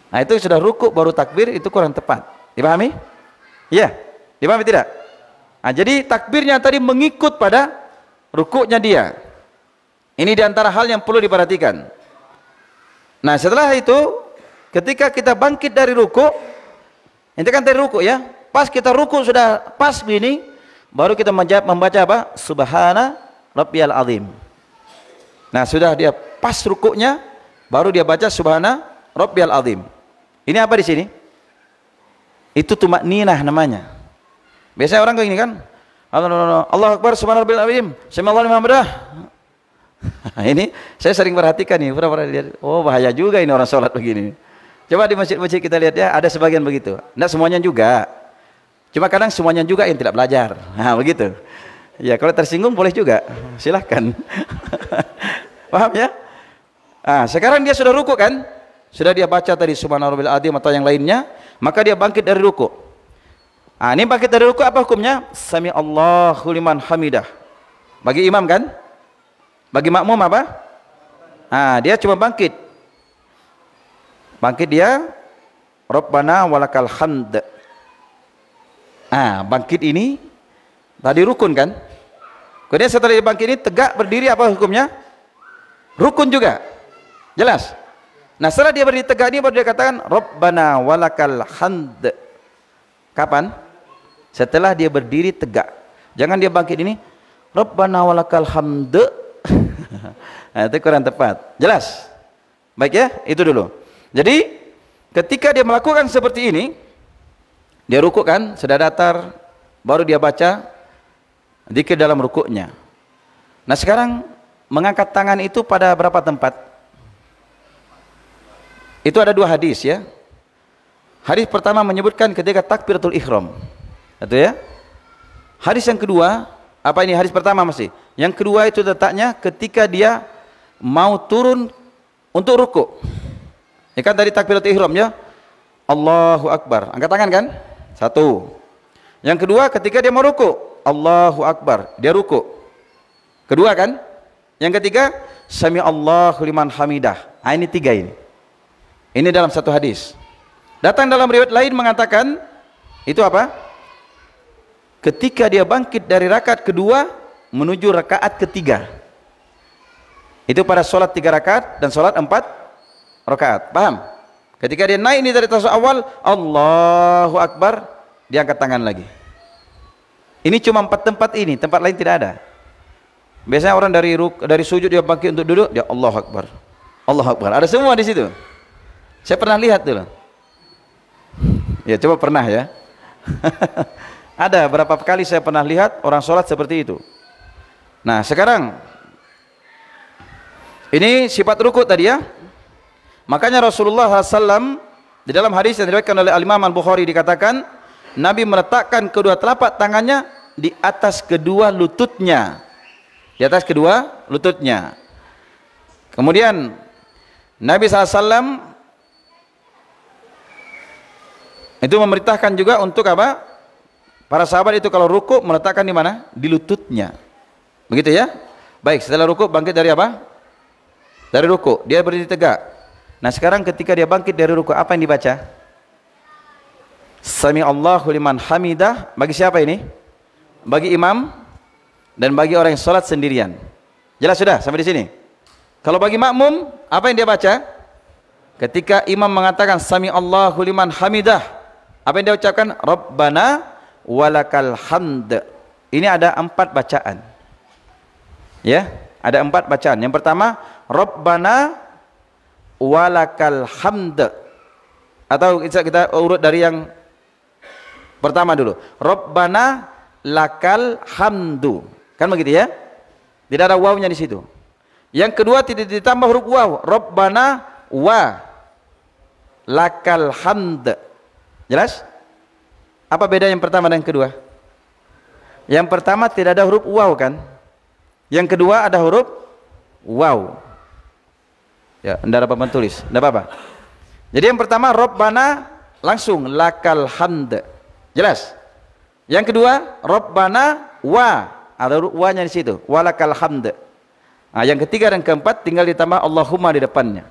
Nah itu sudah rukuk baru takbir itu kurang tepat. Dipahami? Iya. Dipahami tidak? Nah, jadi takbirnya tadi mengikut pada rukuknya dia. Ini diantara hal yang perlu diperhatikan. Nah setelah itu ketika kita bangkit dari rukuk, ini kan dari rukuk ya. Pas kita ruku sudah pas begini baru kita membaca apa? Subhana Rabbiyal Azim. Nah, sudah dia pas rukuknya baru dia baca Subhana Rabbiyal Azim. Ini apa di sini? Itu tumak ninah namanya. Biasanya orang kayak gini kan? Allah, Allah, Subhanallah Akbar Subhana Rabbiyal Azim. Semallahu ini saya sering perhatikan nih, pernah pernah lihat. Oh, bahaya juga ini orang sholat begini. Coba di masjid-masjid kita lihat ya, ada sebagian begitu. Enggak semuanya juga. Cuma kadang semuanya juga yang tidak belajar. Nah, begitu. Ya kalau tersinggung boleh juga, silahkan. Paham ya? Nah, sekarang dia sudah ruku kan? Sudah dia baca tadi subhanallahil adi atau yang lainnya, maka dia bangkit dari ruku. Nah, ini bangkit dari ruku apa hukumnya? Sami Allahu liman hamidah. Bagi imam kan? Bagi makmum apa? Nah, dia cuma bangkit. Bangkit dia Rabbana walakal hamd. Ah, bangkit ini Tadi nah, rukun kan? Kemudian setelah bangkit ini tegak berdiri apa hukumnya? Rukun juga. Jelas? Nah setelah dia berdiri tegak ini baru dia katakan Rabbana walakal hand Kapan? Setelah dia berdiri tegak. Jangan dia bangkit ini Rabbana walakal hamd. nah, itu kurang tepat. Jelas? Baik ya, itu dulu. Jadi ketika dia melakukan seperti ini, dia rukuk kan, sudah datar, baru dia baca Dikir dalam rukuknya. Nah sekarang mengangkat tangan itu pada berapa tempat? Itu ada dua hadis ya. Hadis pertama menyebutkan ketika takbiratul ihram. Itu ya. Hadis yang kedua, apa ini hadis pertama masih? Yang kedua itu letaknya ketika dia mau turun untuk rukuk. Ya kan tadi takbiratul ihram ya. Allahu Akbar. Angkat tangan kan? Satu. Yang kedua ketika dia mau rukuk. Allahu Akbar. Dia ruku. Kedua kan? Yang ketiga, Sami Allahu liman hamidah. Nah, ini tiga ini. Ini dalam satu hadis. Datang dalam riwayat lain mengatakan, itu apa? Ketika dia bangkit dari rakaat kedua menuju rakaat ketiga. Itu pada sholat tiga rakaat dan sholat empat rakaat. Paham? Ketika dia naik ini dari tasawuf awal, Allahu Akbar, Dia angkat tangan lagi. Ini cuma empat tempat ini, tempat lain tidak ada. Biasanya orang dari ruk, dari sujud dia pakai untuk duduk, dia Allah Akbar. Allah Akbar. Ada semua di situ. Saya pernah lihat dulu. Ya coba pernah ya. ada berapa kali saya pernah lihat orang sholat seperti itu. Nah sekarang ini sifat ruku tadi ya. Makanya Rasulullah SAW di dalam hadis yang diriwayatkan oleh Al Imam Al Bukhari dikatakan Nabi meletakkan kedua telapak tangannya di atas kedua lututnya. Di atas kedua lututnya. Kemudian Nabi SAW itu memerintahkan juga untuk apa? Para sahabat itu kalau ruku meletakkan di mana? Di lututnya. Begitu ya? Baik, setelah ruku bangkit dari apa? Dari ruku, dia berdiri tegak. Nah, sekarang ketika dia bangkit dari ruku, apa yang dibaca? Sami Allahu liman hamidah bagi siapa ini? bagi imam dan bagi orang yang sholat sendirian. Jelas sudah sampai di sini. Kalau bagi makmum, apa yang dia baca? Ketika imam mengatakan sami Allahu liman hamidah, apa yang dia ucapkan? Rabbana walakal hamd. Ini ada empat bacaan. Ya, ada empat bacaan. Yang pertama, Rabbana walakal hamd. Atau kita, kita urut dari yang pertama dulu. Rabbana lakal hamdu. Kan begitu ya? Tidak ada wawnya di situ. Yang kedua tidak ditambah huruf waw. Rabbana wa lakal hamd. Jelas? Apa beda yang pertama dan yang kedua? Yang pertama tidak ada huruf waw kan? Yang kedua ada huruf waw. Ya, tidak ada apa-apa tulis. Tidak apa-apa. Jadi yang pertama Rabbana langsung lakal hamd. Jelas? Yang kedua, Rabbana wa. Ada wa-nya di situ. Walakal hamd. Nah, yang ketiga dan keempat tinggal ditambah Allahumma di depannya.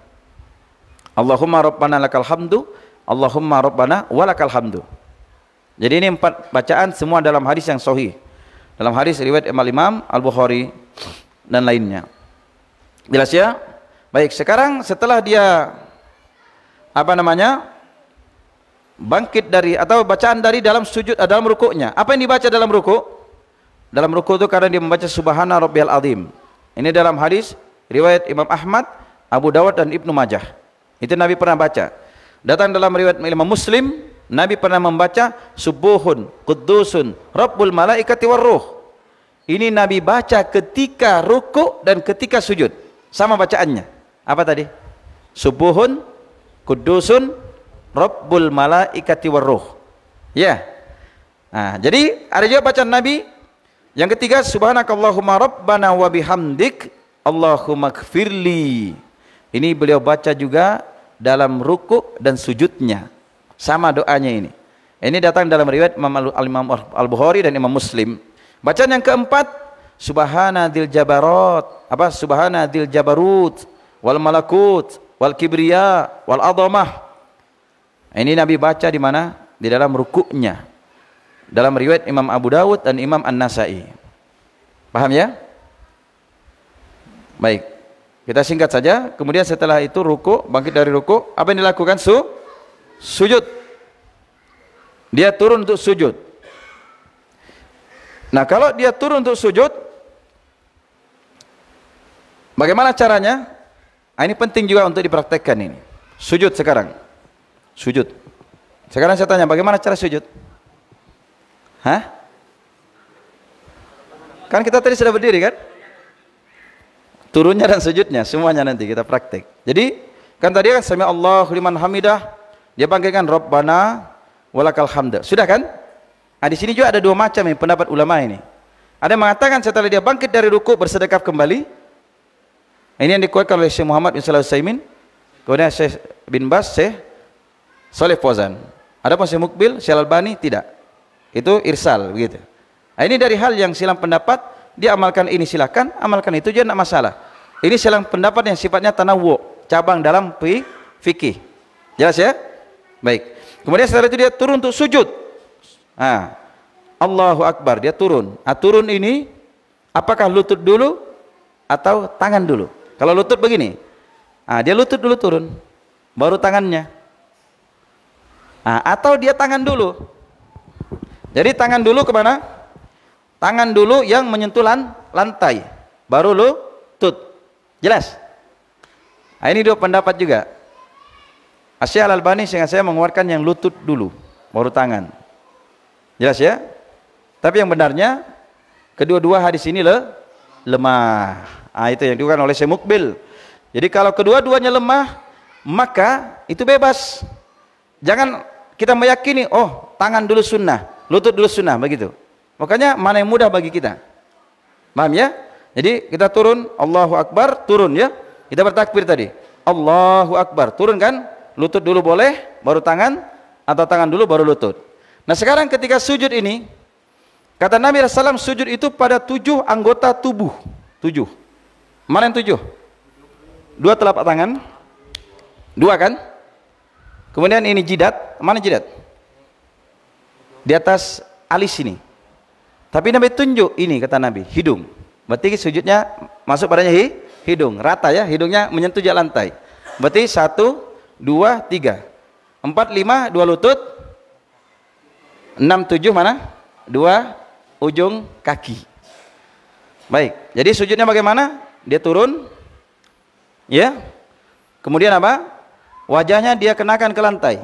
Allahumma Rabbana lakal hamdu. Allahumma Rabbana walakal hamdu. Jadi ini empat bacaan semua dalam hadis yang sahih. Dalam hadis riwayat Imam Imam Al-Bukhari dan lainnya. Jelas ya? Baik, sekarang setelah dia apa namanya? bangkit dari atau bacaan dari dalam sujud eh, dalam rukuknya. Apa yang dibaca dalam rukuk? Dalam rukuk itu karena dia membaca subhana rabbiyal azim. Ini dalam hadis riwayat Imam Ahmad, Abu Dawud dan Ibnu Majah. Itu Nabi pernah baca. Datang dalam riwayat Imam Muslim, Nabi pernah membaca subuhun Kudusun rabbul malaikati warruh. Ini Nabi baca ketika rukuk dan ketika sujud. Sama bacaannya. Apa tadi? Subuhun kudusun Rabbul malaikati warruh. Ya. Nah, jadi ada juga bacaan Nabi yang ketiga subhanakallahumma rabbana wa bihamdik Allahumma kfirli. Ini beliau baca juga dalam ruku dan sujudnya. Sama doanya ini. Ini datang dalam riwayat Imam Al-Imam Al-Bukhari dan Imam Muslim. Bacaan yang keempat, Subhana dil jabarat, apa Subhana dil jabarut wal malakut wal kibriya wal adhamah Nah, ini Nabi baca di mana? Di dalam rukuknya. Dalam riwayat Imam Abu Dawud dan Imam An-Nasai. Paham ya? Baik. Kita singkat saja. Kemudian setelah itu ruku, bangkit dari ruku, apa yang dilakukan? Su sujud. Dia turun untuk sujud. Nah, kalau dia turun untuk sujud, bagaimana caranya? Nah, ini penting juga untuk dipraktekkan ini. Sujud sekarang. Sujud. Sekarang saya tanya, bagaimana cara sujud? Hah? Kan kita tadi sudah berdiri kan? Turunnya dan sujudnya, semuanya nanti kita praktek. Jadi, kan tadi kan sami Allahu liman hamidah, dia panggilkan Rabbana walakal hamda. Sudah kan? Nah, di sini juga ada dua macam yang pendapat ulama ini. Ada yang mengatakan setelah dia bangkit dari ruku bersedekap kembali. Nah, ini yang dikuatkan oleh Syekh Muhammad bin Salah kemudian Syekh bin Bas, Syekh Soleh Fozan, Ada Syekh Mukbil, Syekh Albani tidak. Itu irsal begitu. Nah, ini dari hal yang silang pendapat, dia amalkan ini silakan, amalkan itu jangan tidak masalah. Ini silang pendapat yang sifatnya tanawu, cabang dalam fikih. Jelas ya? Baik. Kemudian setelah itu dia turun untuk sujud. Nah, Allahu Akbar, dia turun. Nah, turun ini apakah lutut dulu atau tangan dulu? Kalau lutut begini. Nah, dia lutut dulu turun, baru tangannya. Nah, atau dia tangan dulu. Jadi tangan dulu kemana? Tangan dulu yang menyentuh lan, lantai, baru tut, Jelas? Nah, ini dua pendapat juga. Asy'al ah, Albani sehingga saya mengeluarkan yang lutut dulu, baru tangan. Jelas ya? Tapi yang benarnya kedua-dua hadis ini le, lemah. Ah itu yang dilakukan oleh Syekh Mukbil. Jadi kalau kedua-duanya lemah, maka itu bebas. Jangan kita meyakini oh tangan dulu sunnah lutut dulu sunnah begitu makanya mana yang mudah bagi kita paham ya jadi kita turun Allahu Akbar turun ya kita bertakbir tadi Allahu Akbar turun kan lutut dulu boleh baru tangan atau tangan dulu baru lutut nah sekarang ketika sujud ini kata Nabi Rasulullah sujud itu pada tujuh anggota tubuh tujuh mana yang tujuh dua telapak tangan dua kan Kemudian ini jidat, mana jidat? Di atas alis ini. Tapi Nabi tunjuk ini kata Nabi, hidung. Berarti sujudnya masuk padanya hi, hidung, rata ya, hidungnya menyentuh jalan lantai. Berarti satu, dua, tiga, empat, lima, dua lutut, enam, tujuh mana? Dua ujung kaki. Baik, jadi sujudnya bagaimana? Dia turun, ya. Kemudian apa? Wajahnya dia kenakan ke lantai.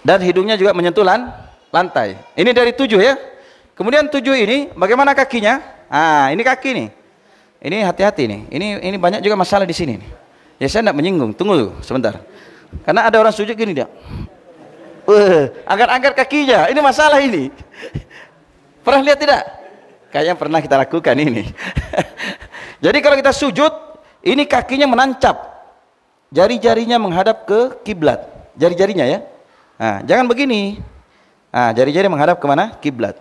Dan hidungnya juga menyentuh lan, lantai. Ini dari tujuh ya. Kemudian tujuh ini bagaimana kakinya? Ah, ini kaki nih. Ini hati-hati nih. Ini ini banyak juga masalah di sini nih. Ya saya tidak menyinggung. Tunggu dulu, sebentar. Karena ada orang sujud gini dia. Uh, angkat-angkat kakinya. Ini masalah ini. Pernah lihat tidak? Kayaknya pernah kita lakukan ini. Jadi kalau kita sujud, ini kakinya menancap jari-jarinya menghadap ke kiblat. Jari-jarinya ya. Nah, jangan begini. Nah, jari-jari menghadap kemana? Kiblat.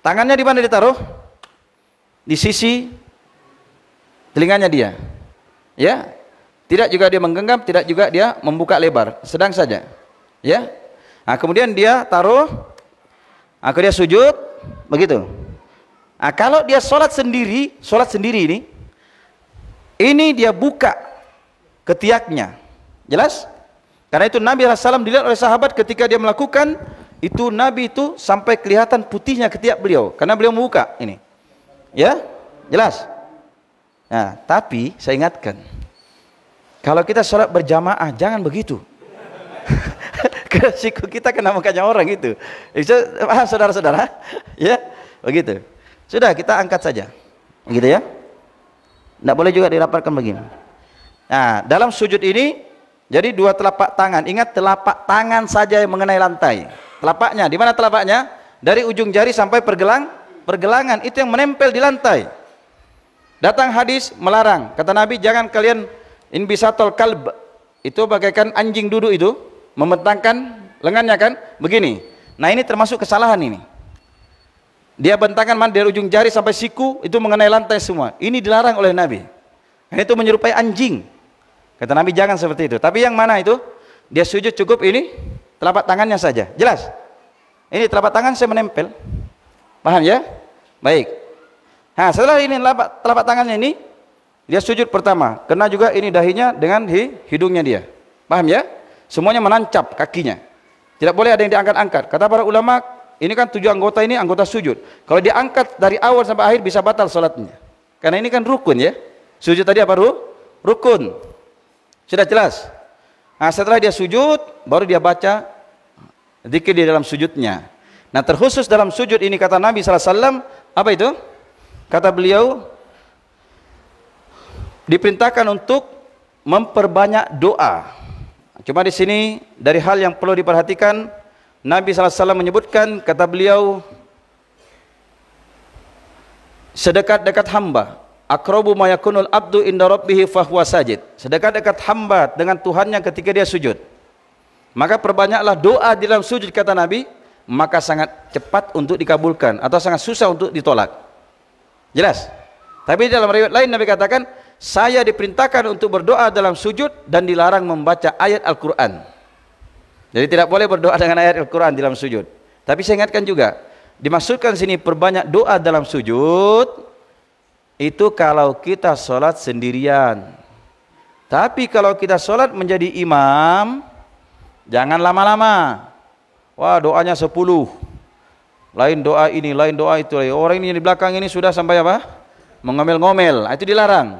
Tangannya di mana ditaruh? Di sisi telinganya dia. Ya. Tidak juga dia menggenggam, tidak juga dia membuka lebar, sedang saja. Ya. Nah, kemudian dia taruh Aku nah, dia sujud, begitu. Nah, kalau dia sholat sendiri, sholat sendiri ini, ini dia buka ketiaknya. Jelas? Karena itu Nabi SAW dilihat oleh sahabat ketika dia melakukan itu Nabi itu sampai kelihatan putihnya ketiak beliau karena beliau membuka ini. Ya? Jelas? Nah, tapi saya ingatkan kalau kita sholat berjamaah jangan begitu. Kesiku kita kena mukanya orang itu. Ah, saudara-saudara, ya begitu. Sudah kita angkat saja, gitu ya. Tidak boleh juga dirapatkan begini. Nah, dalam sujud ini jadi dua telapak tangan. Ingat telapak tangan saja yang mengenai lantai. Telapaknya, di mana telapaknya? Dari ujung jari sampai pergelang pergelangan itu yang menempel di lantai. Datang hadis melarang. Kata Nabi, jangan kalian bisatul kalb. Itu bagaikan anjing duduk itu, membentangkan lengannya kan begini. Nah, ini termasuk kesalahan ini. Dia bentangkan mana dari ujung jari sampai siku itu mengenai lantai semua. Ini dilarang oleh Nabi. Karena itu menyerupai anjing. Kata Nabi jangan seperti itu. Tapi yang mana itu? Dia sujud cukup ini telapak tangannya saja. Jelas? Ini telapak tangan saya menempel. Paham ya? Baik. Nah, setelah ini telapak, telapak tangannya ini dia sujud pertama, kena juga ini dahinya dengan hidungnya dia. Paham ya? Semuanya menancap kakinya. Tidak boleh ada yang diangkat-angkat. Kata para ulama, ini kan tujuh anggota ini anggota sujud. Kalau diangkat dari awal sampai akhir bisa batal salatnya. Karena ini kan rukun ya. Sujud tadi apa? Rukun. Sudah jelas? Nah, setelah dia sujud, baru dia baca zikir di dalam sujudnya. Nah, terkhusus dalam sujud ini kata Nabi wasallam apa itu? Kata beliau, diperintahkan untuk memperbanyak doa. Cuma di sini dari hal yang perlu diperhatikan, Nabi wasallam menyebutkan, kata beliau, sedekat-dekat hamba akrabu abdu inda rabbih fahuwa sajid. Sedekat-dekat hamba dengan Tuhannya ketika dia sujud. Maka perbanyaklah doa di dalam sujud kata Nabi, maka sangat cepat untuk dikabulkan atau sangat susah untuk ditolak. Jelas? Tapi dalam riwayat lain Nabi katakan, saya diperintahkan untuk berdoa dalam sujud dan dilarang membaca ayat Al-Qur'an. Jadi tidak boleh berdoa dengan ayat Al-Qur'an dalam sujud. Tapi saya ingatkan juga, dimaksudkan sini perbanyak doa dalam sujud itu kalau kita sholat sendirian. Tapi kalau kita sholat menjadi imam, jangan lama-lama. Wah doanya sepuluh. Lain doa ini, lain doa itu. Orang ini di belakang ini sudah sampai apa? Mengomel-ngomel, nah, itu dilarang.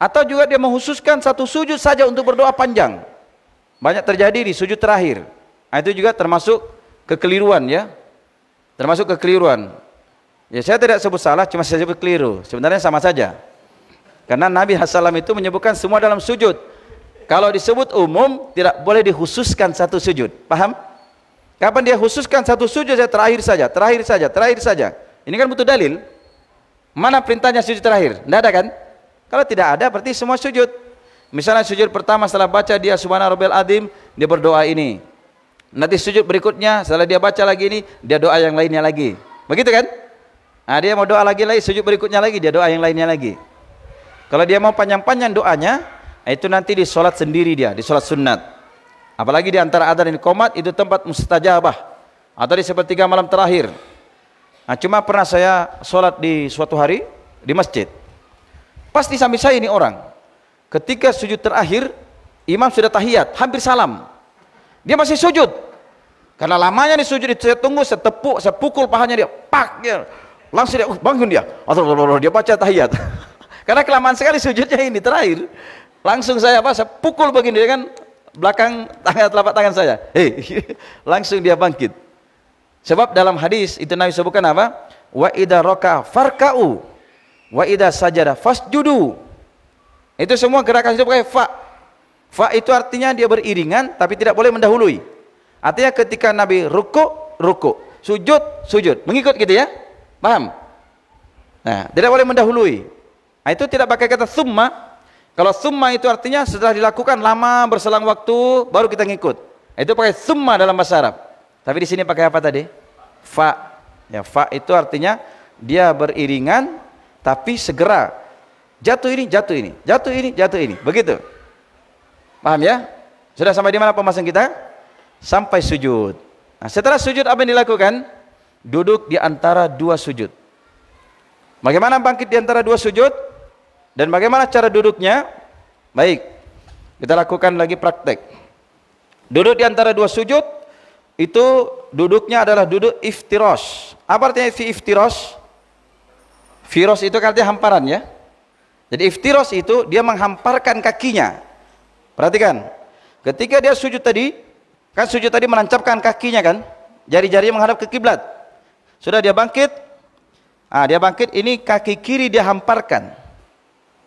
Atau juga dia menghususkan satu sujud saja untuk berdoa panjang. Banyak terjadi di sujud terakhir. Nah, itu juga termasuk kekeliruan ya. Termasuk kekeliruan. Ya saya tidak sebut salah, cuma saya sebut keliru. Sebenarnya sama saja. Karena Nabi SAW itu menyebutkan semua dalam sujud. Kalau disebut umum, tidak boleh dikhususkan satu sujud. Paham? Kapan dia khususkan satu sujud saya terakhir saja, terakhir saja, terakhir saja. Ini kan butuh dalil. Mana perintahnya sujud terakhir? Tidak ada kan? Kalau tidak ada berarti semua sujud. Misalnya sujud pertama setelah baca dia subhana rabbil adim, dia berdoa ini. Nanti sujud berikutnya setelah dia baca lagi ini, dia doa yang lainnya lagi. Begitu kan? Nah, dia mau doa lagi lagi sujud berikutnya lagi dia doa yang lainnya lagi. Kalau dia mau panjang-panjang doanya, nah, itu nanti di solat sendiri dia, di solat sunat. Apalagi di antara adzan dan komat itu tempat mustajabah atau di sepertiga malam terakhir. Nah, cuma pernah saya solat di suatu hari di masjid. Pasti sambil saya ini orang, ketika sujud terakhir, imam sudah tahiyat, hampir salam. Dia masih sujud. Karena lamanya nih sujud, saya tunggu, saya tepuk, saya pukul pahanya dia, pak, dia Langsung dia oh, bangun dia. Dia baca tahiyat. Karena kelamaan sekali sujudnya ini terakhir. Langsung saya apa? Saya pukul begini kan belakang tangan telapak tangan saya. Hei, langsung dia bangkit. Sebab dalam hadis itu Nabi sebutkan apa? Wa idza raka farka'u wa idza sajada fasjudu. Itu semua gerakan itu pakai fa. Fa itu artinya dia beriringan tapi tidak boleh mendahului. Artinya ketika Nabi ruku, ruku, sujud, sujud, mengikut gitu ya. Paham? Nah, tidak boleh mendahului. Nah, itu tidak pakai kata summa. Kalau summa itu artinya setelah dilakukan lama berselang waktu baru kita ngikut. Nah, itu pakai summa dalam bahasa Arab. Tapi di sini pakai apa tadi? Fa. Ya, fa itu artinya dia beriringan tapi segera. Jatuh ini, jatuh ini, jatuh ini, jatuh ini. Begitu. Paham ya? Sudah sampai di mana pembahasan kita? Sampai sujud. Nah, setelah sujud apa yang dilakukan? duduk di antara dua sujud. Bagaimana bangkit di antara dua sujud? Dan bagaimana cara duduknya? Baik, kita lakukan lagi praktek. Duduk di antara dua sujud, itu duduknya adalah duduk iftiros. Apa artinya iftiros? Firos itu artinya hamparan ya. Jadi iftiros itu dia menghamparkan kakinya. Perhatikan, ketika dia sujud tadi, kan sujud tadi menancapkan kakinya kan, jari jari menghadap ke kiblat. Sudah dia bangkit, ah, dia bangkit, ini kaki kiri dia hamparkan.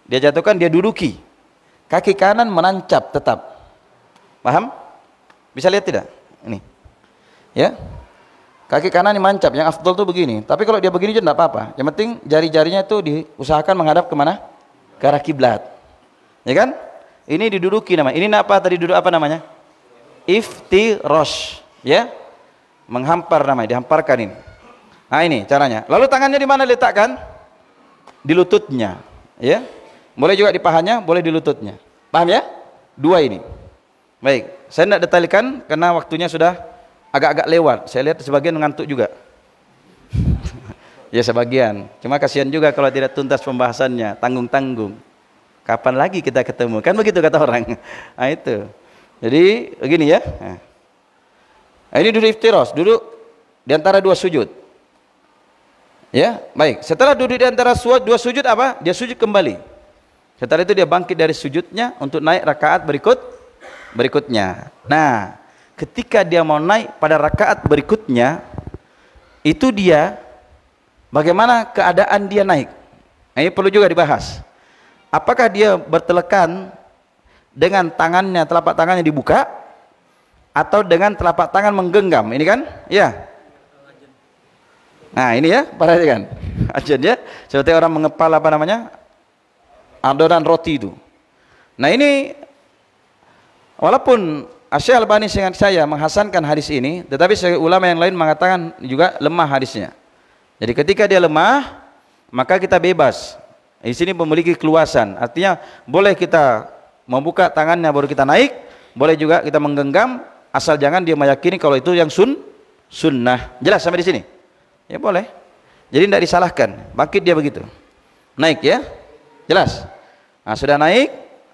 Dia jatuhkan, dia duduki. Kaki kanan menancap tetap. Paham? Bisa lihat tidak? Ini. Ya. Kaki kanan ini mancap, yang afdol tuh begini. Tapi kalau dia begini juga tidak apa-apa. Yang penting jari-jarinya itu diusahakan menghadap kemana? Ke arah kiblat. Ya kan? Ini diduduki namanya. Ini apa tadi duduk apa namanya? Iftirosh. Ya? Menghampar namanya, dihamparkan ini. Nah ini caranya. Lalu tangannya di mana letakkan? Di lututnya, ya. Boleh juga di pahanya, boleh di lututnya. Paham ya? Dua ini. Baik, saya tidak detailkan karena waktunya sudah agak-agak lewat. Saya lihat sebagian mengantuk juga. ya sebagian. Cuma kasihan juga kalau tidak tuntas pembahasannya, tanggung-tanggung. Kapan lagi kita ketemu? Kan begitu kata orang. Nah itu. Jadi begini ya. Nah, ini duduk iftiros, duduk di antara dua sujud. Ya, baik. Setelah duduk di antara dua sujud apa? Dia sujud kembali. Setelah itu dia bangkit dari sujudnya untuk naik rakaat berikut berikutnya. Nah, ketika dia mau naik pada rakaat berikutnya, itu dia bagaimana keadaan dia naik. Nah, ini perlu juga dibahas. Apakah dia bertelekan dengan tangannya, telapak tangannya dibuka atau dengan telapak tangan menggenggam? Ini kan? Ya. Nah ini ya, perhatikan. Ajarnya seperti orang mengepal apa namanya adonan roti itu. Nah ini walaupun Al Albani dengan saya menghasankan hadis ini, tetapi sebagai ulama yang lain mengatakan juga lemah hadisnya. Jadi ketika dia lemah, maka kita bebas. Di sini memiliki keluasan. Artinya boleh kita membuka tangannya baru kita naik, boleh juga kita menggenggam asal jangan dia meyakini kalau itu yang sun sunnah. Jelas sampai di sini. Ya boleh. Jadi tidak disalahkan. Bangkit dia begitu. Naik ya. Jelas. Nah, sudah naik,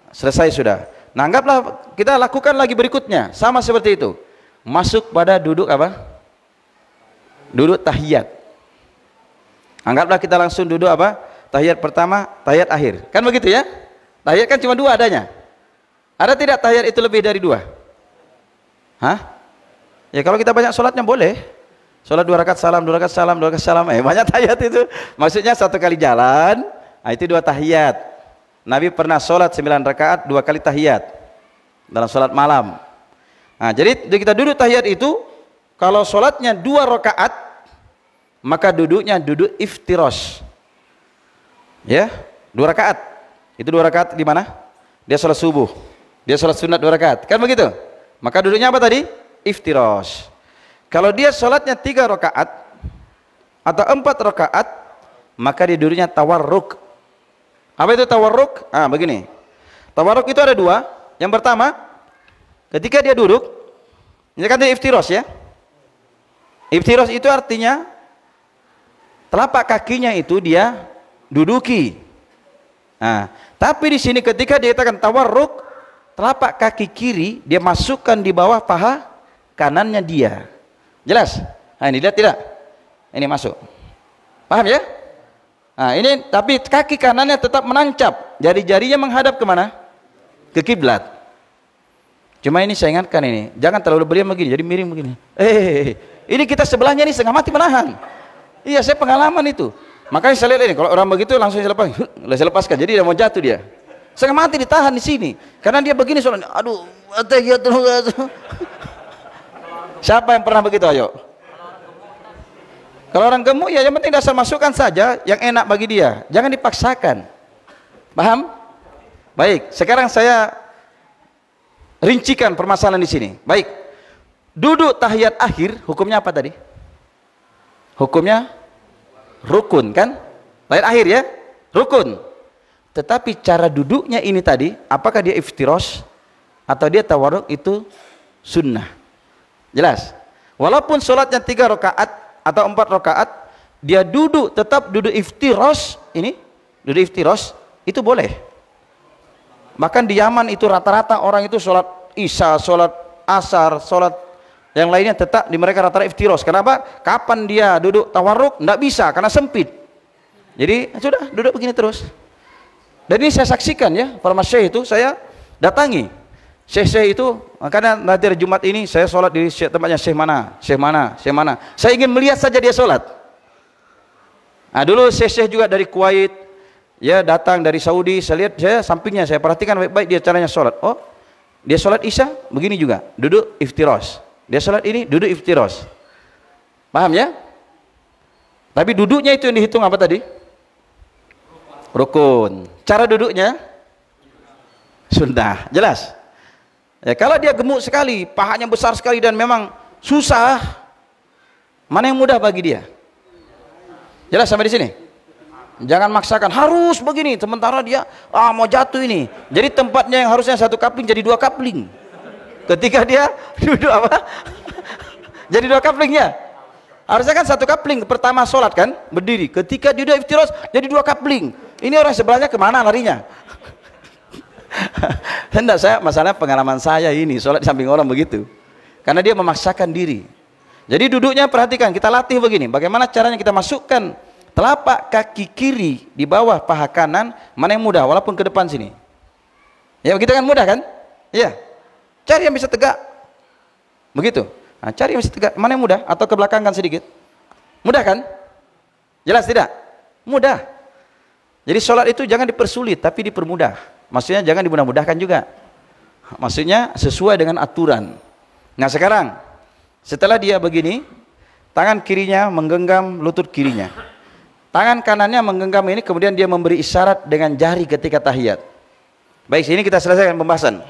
selesai sudah. Nah, anggaplah kita lakukan lagi berikutnya, sama seperti itu. Masuk pada duduk apa? Duduk tahiyat. Anggaplah kita langsung duduk apa? Tahiyat pertama, tahiyat akhir. Kan begitu ya? Tahiyat kan cuma dua adanya. Ada tidak tahiyat itu lebih dari dua? Hah? Ya kalau kita banyak sholatnya boleh. Sholat dua rakaat salam, dua rakaat salam, dua rakaat salam. Eh banyak tahiyat itu. Maksudnya satu kali jalan, nah itu dua tahiyat. Nabi pernah sholat sembilan rakaat dua kali tahiyat dalam sholat malam. Nah jadi kita duduk tahiyat itu kalau sholatnya dua rakaat maka duduknya duduk iftiros. Ya, dua rakaat. Itu dua rakaat di mana? Dia sholat subuh. Dia sholat sunat dua rakaat. Kan begitu? Maka duduknya apa tadi? Iftiros. Kalau dia sholatnya tiga rakaat atau empat rakaat, maka dirinya tawarruk. Apa itu tawarruk? Ah, begini. Tawarruk itu ada dua. Yang pertama, ketika dia duduk, ini kan dia iftiros ya. Iftiros itu artinya telapak kakinya itu dia duduki. Nah, tapi di sini ketika dia katakan tawarruk, telapak kaki kiri dia masukkan di bawah paha kanannya dia. Jelas? Nah, ini lihat tidak? Ini masuk. Paham ya? Nah, ini tapi kaki kanannya tetap menancap. Jari-jarinya menghadap kemana? Ke kiblat. Cuma ini saya ingatkan ini, jangan terlalu beliau begini, jadi miring begini. Eh, eh, eh, eh, ini kita sebelahnya ini setengah mati menahan. Iya, saya pengalaman itu. Makanya saya lihat ini, kalau orang begitu langsung saya lepas. saya lepaskan. Jadi dia mau jatuh dia. Setengah mati ditahan di sini, karena dia begini soalnya. Aduh, ateh Siapa yang pernah begitu? Ayo. Kalau orang gemuk ya yang penting dasar masukan saja yang enak bagi dia. Jangan dipaksakan. Paham? Baik, sekarang saya rincikan permasalahan di sini. Baik. Duduk tahiyat akhir hukumnya apa tadi? Hukumnya rukun kan? Lain akhir ya, rukun. Tetapi cara duduknya ini tadi, apakah dia iftiros atau dia tawaruk itu sunnah? Jelas? Walaupun sholatnya tiga rakaat atau empat rakaat, dia duduk tetap duduk iftiros ini, duduk iftiros itu boleh. Bahkan di Yaman itu rata-rata orang itu sholat isya, sholat asar, sholat yang lainnya tetap di mereka rata-rata iftiros. Kenapa? Kapan dia duduk tawaruk? Tidak bisa karena sempit. Jadi ah, sudah duduk begini terus. Dan ini saya saksikan ya, masyhif itu saya datangi. Syekh-syekh itu, karena nanti Jumat ini saya sholat di tempatnya Syekh mana, Syekh mana, Syekh mana. Saya ingin melihat saja dia sholat. Nah dulu Syekh-syekh juga dari Kuwait, ya datang dari Saudi, saya lihat saya sampingnya, saya perhatikan baik-baik dia caranya sholat. Oh, dia sholat Isya, begini juga, duduk iftiros. Dia sholat ini, duduk iftiros. Paham ya? Tapi duduknya itu yang dihitung apa tadi? Rukun. Cara duduknya? Sunnah. Jelas? Ya, kalau dia gemuk sekali, pahanya besar sekali dan memang susah, mana yang mudah bagi dia? Jelas sampai di sini? Jangan maksakan harus begini, sementara dia ah mau jatuh ini. Jadi tempatnya yang harusnya satu kapling jadi dua kapling. Ketika dia duduk apa? jadi dua kaplingnya. Harusnya kan satu kapling pertama sholat kan berdiri. Ketika dia udah iftiros jadi dua kapling. Ini orang sebelahnya kemana larinya? Hendak saya masalah pengalaman saya ini sholat di samping orang begitu. Karena dia memaksakan diri. Jadi duduknya perhatikan, kita latih begini, bagaimana caranya kita masukkan telapak kaki kiri di bawah paha kanan, mana yang mudah walaupun ke depan sini. Ya begitu kan mudah kan? ya Cari yang bisa tegak. Begitu. Nah, cari yang bisa tegak, mana yang mudah atau ke belakang kan sedikit. Mudah kan? Jelas tidak? Mudah. Jadi sholat itu jangan dipersulit tapi dipermudah. Maksudnya jangan dimudah-mudahkan juga. Maksudnya sesuai dengan aturan. Nah sekarang, setelah dia begini, tangan kirinya menggenggam lutut kirinya. Tangan kanannya menggenggam ini kemudian dia memberi isyarat dengan jari ketika tahiyat. Baik, sini kita selesaikan pembahasan.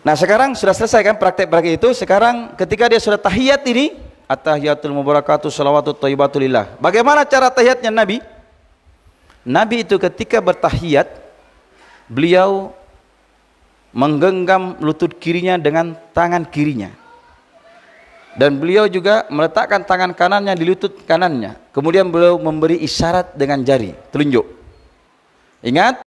Nah sekarang sudah selesai kan praktek-praktek itu. Sekarang ketika dia sudah tahiyat ini, at-tahiyatul mubarakatuh salawatul taibatulillah. Bagaimana cara tahiyatnya Nabi? Nabi itu ketika bertahiyat, beliau menggenggam lutut kirinya dengan tangan kirinya. Dan beliau juga meletakkan tangan kanannya di lutut kanannya. Kemudian beliau memberi isyarat dengan jari, telunjuk. Ingat,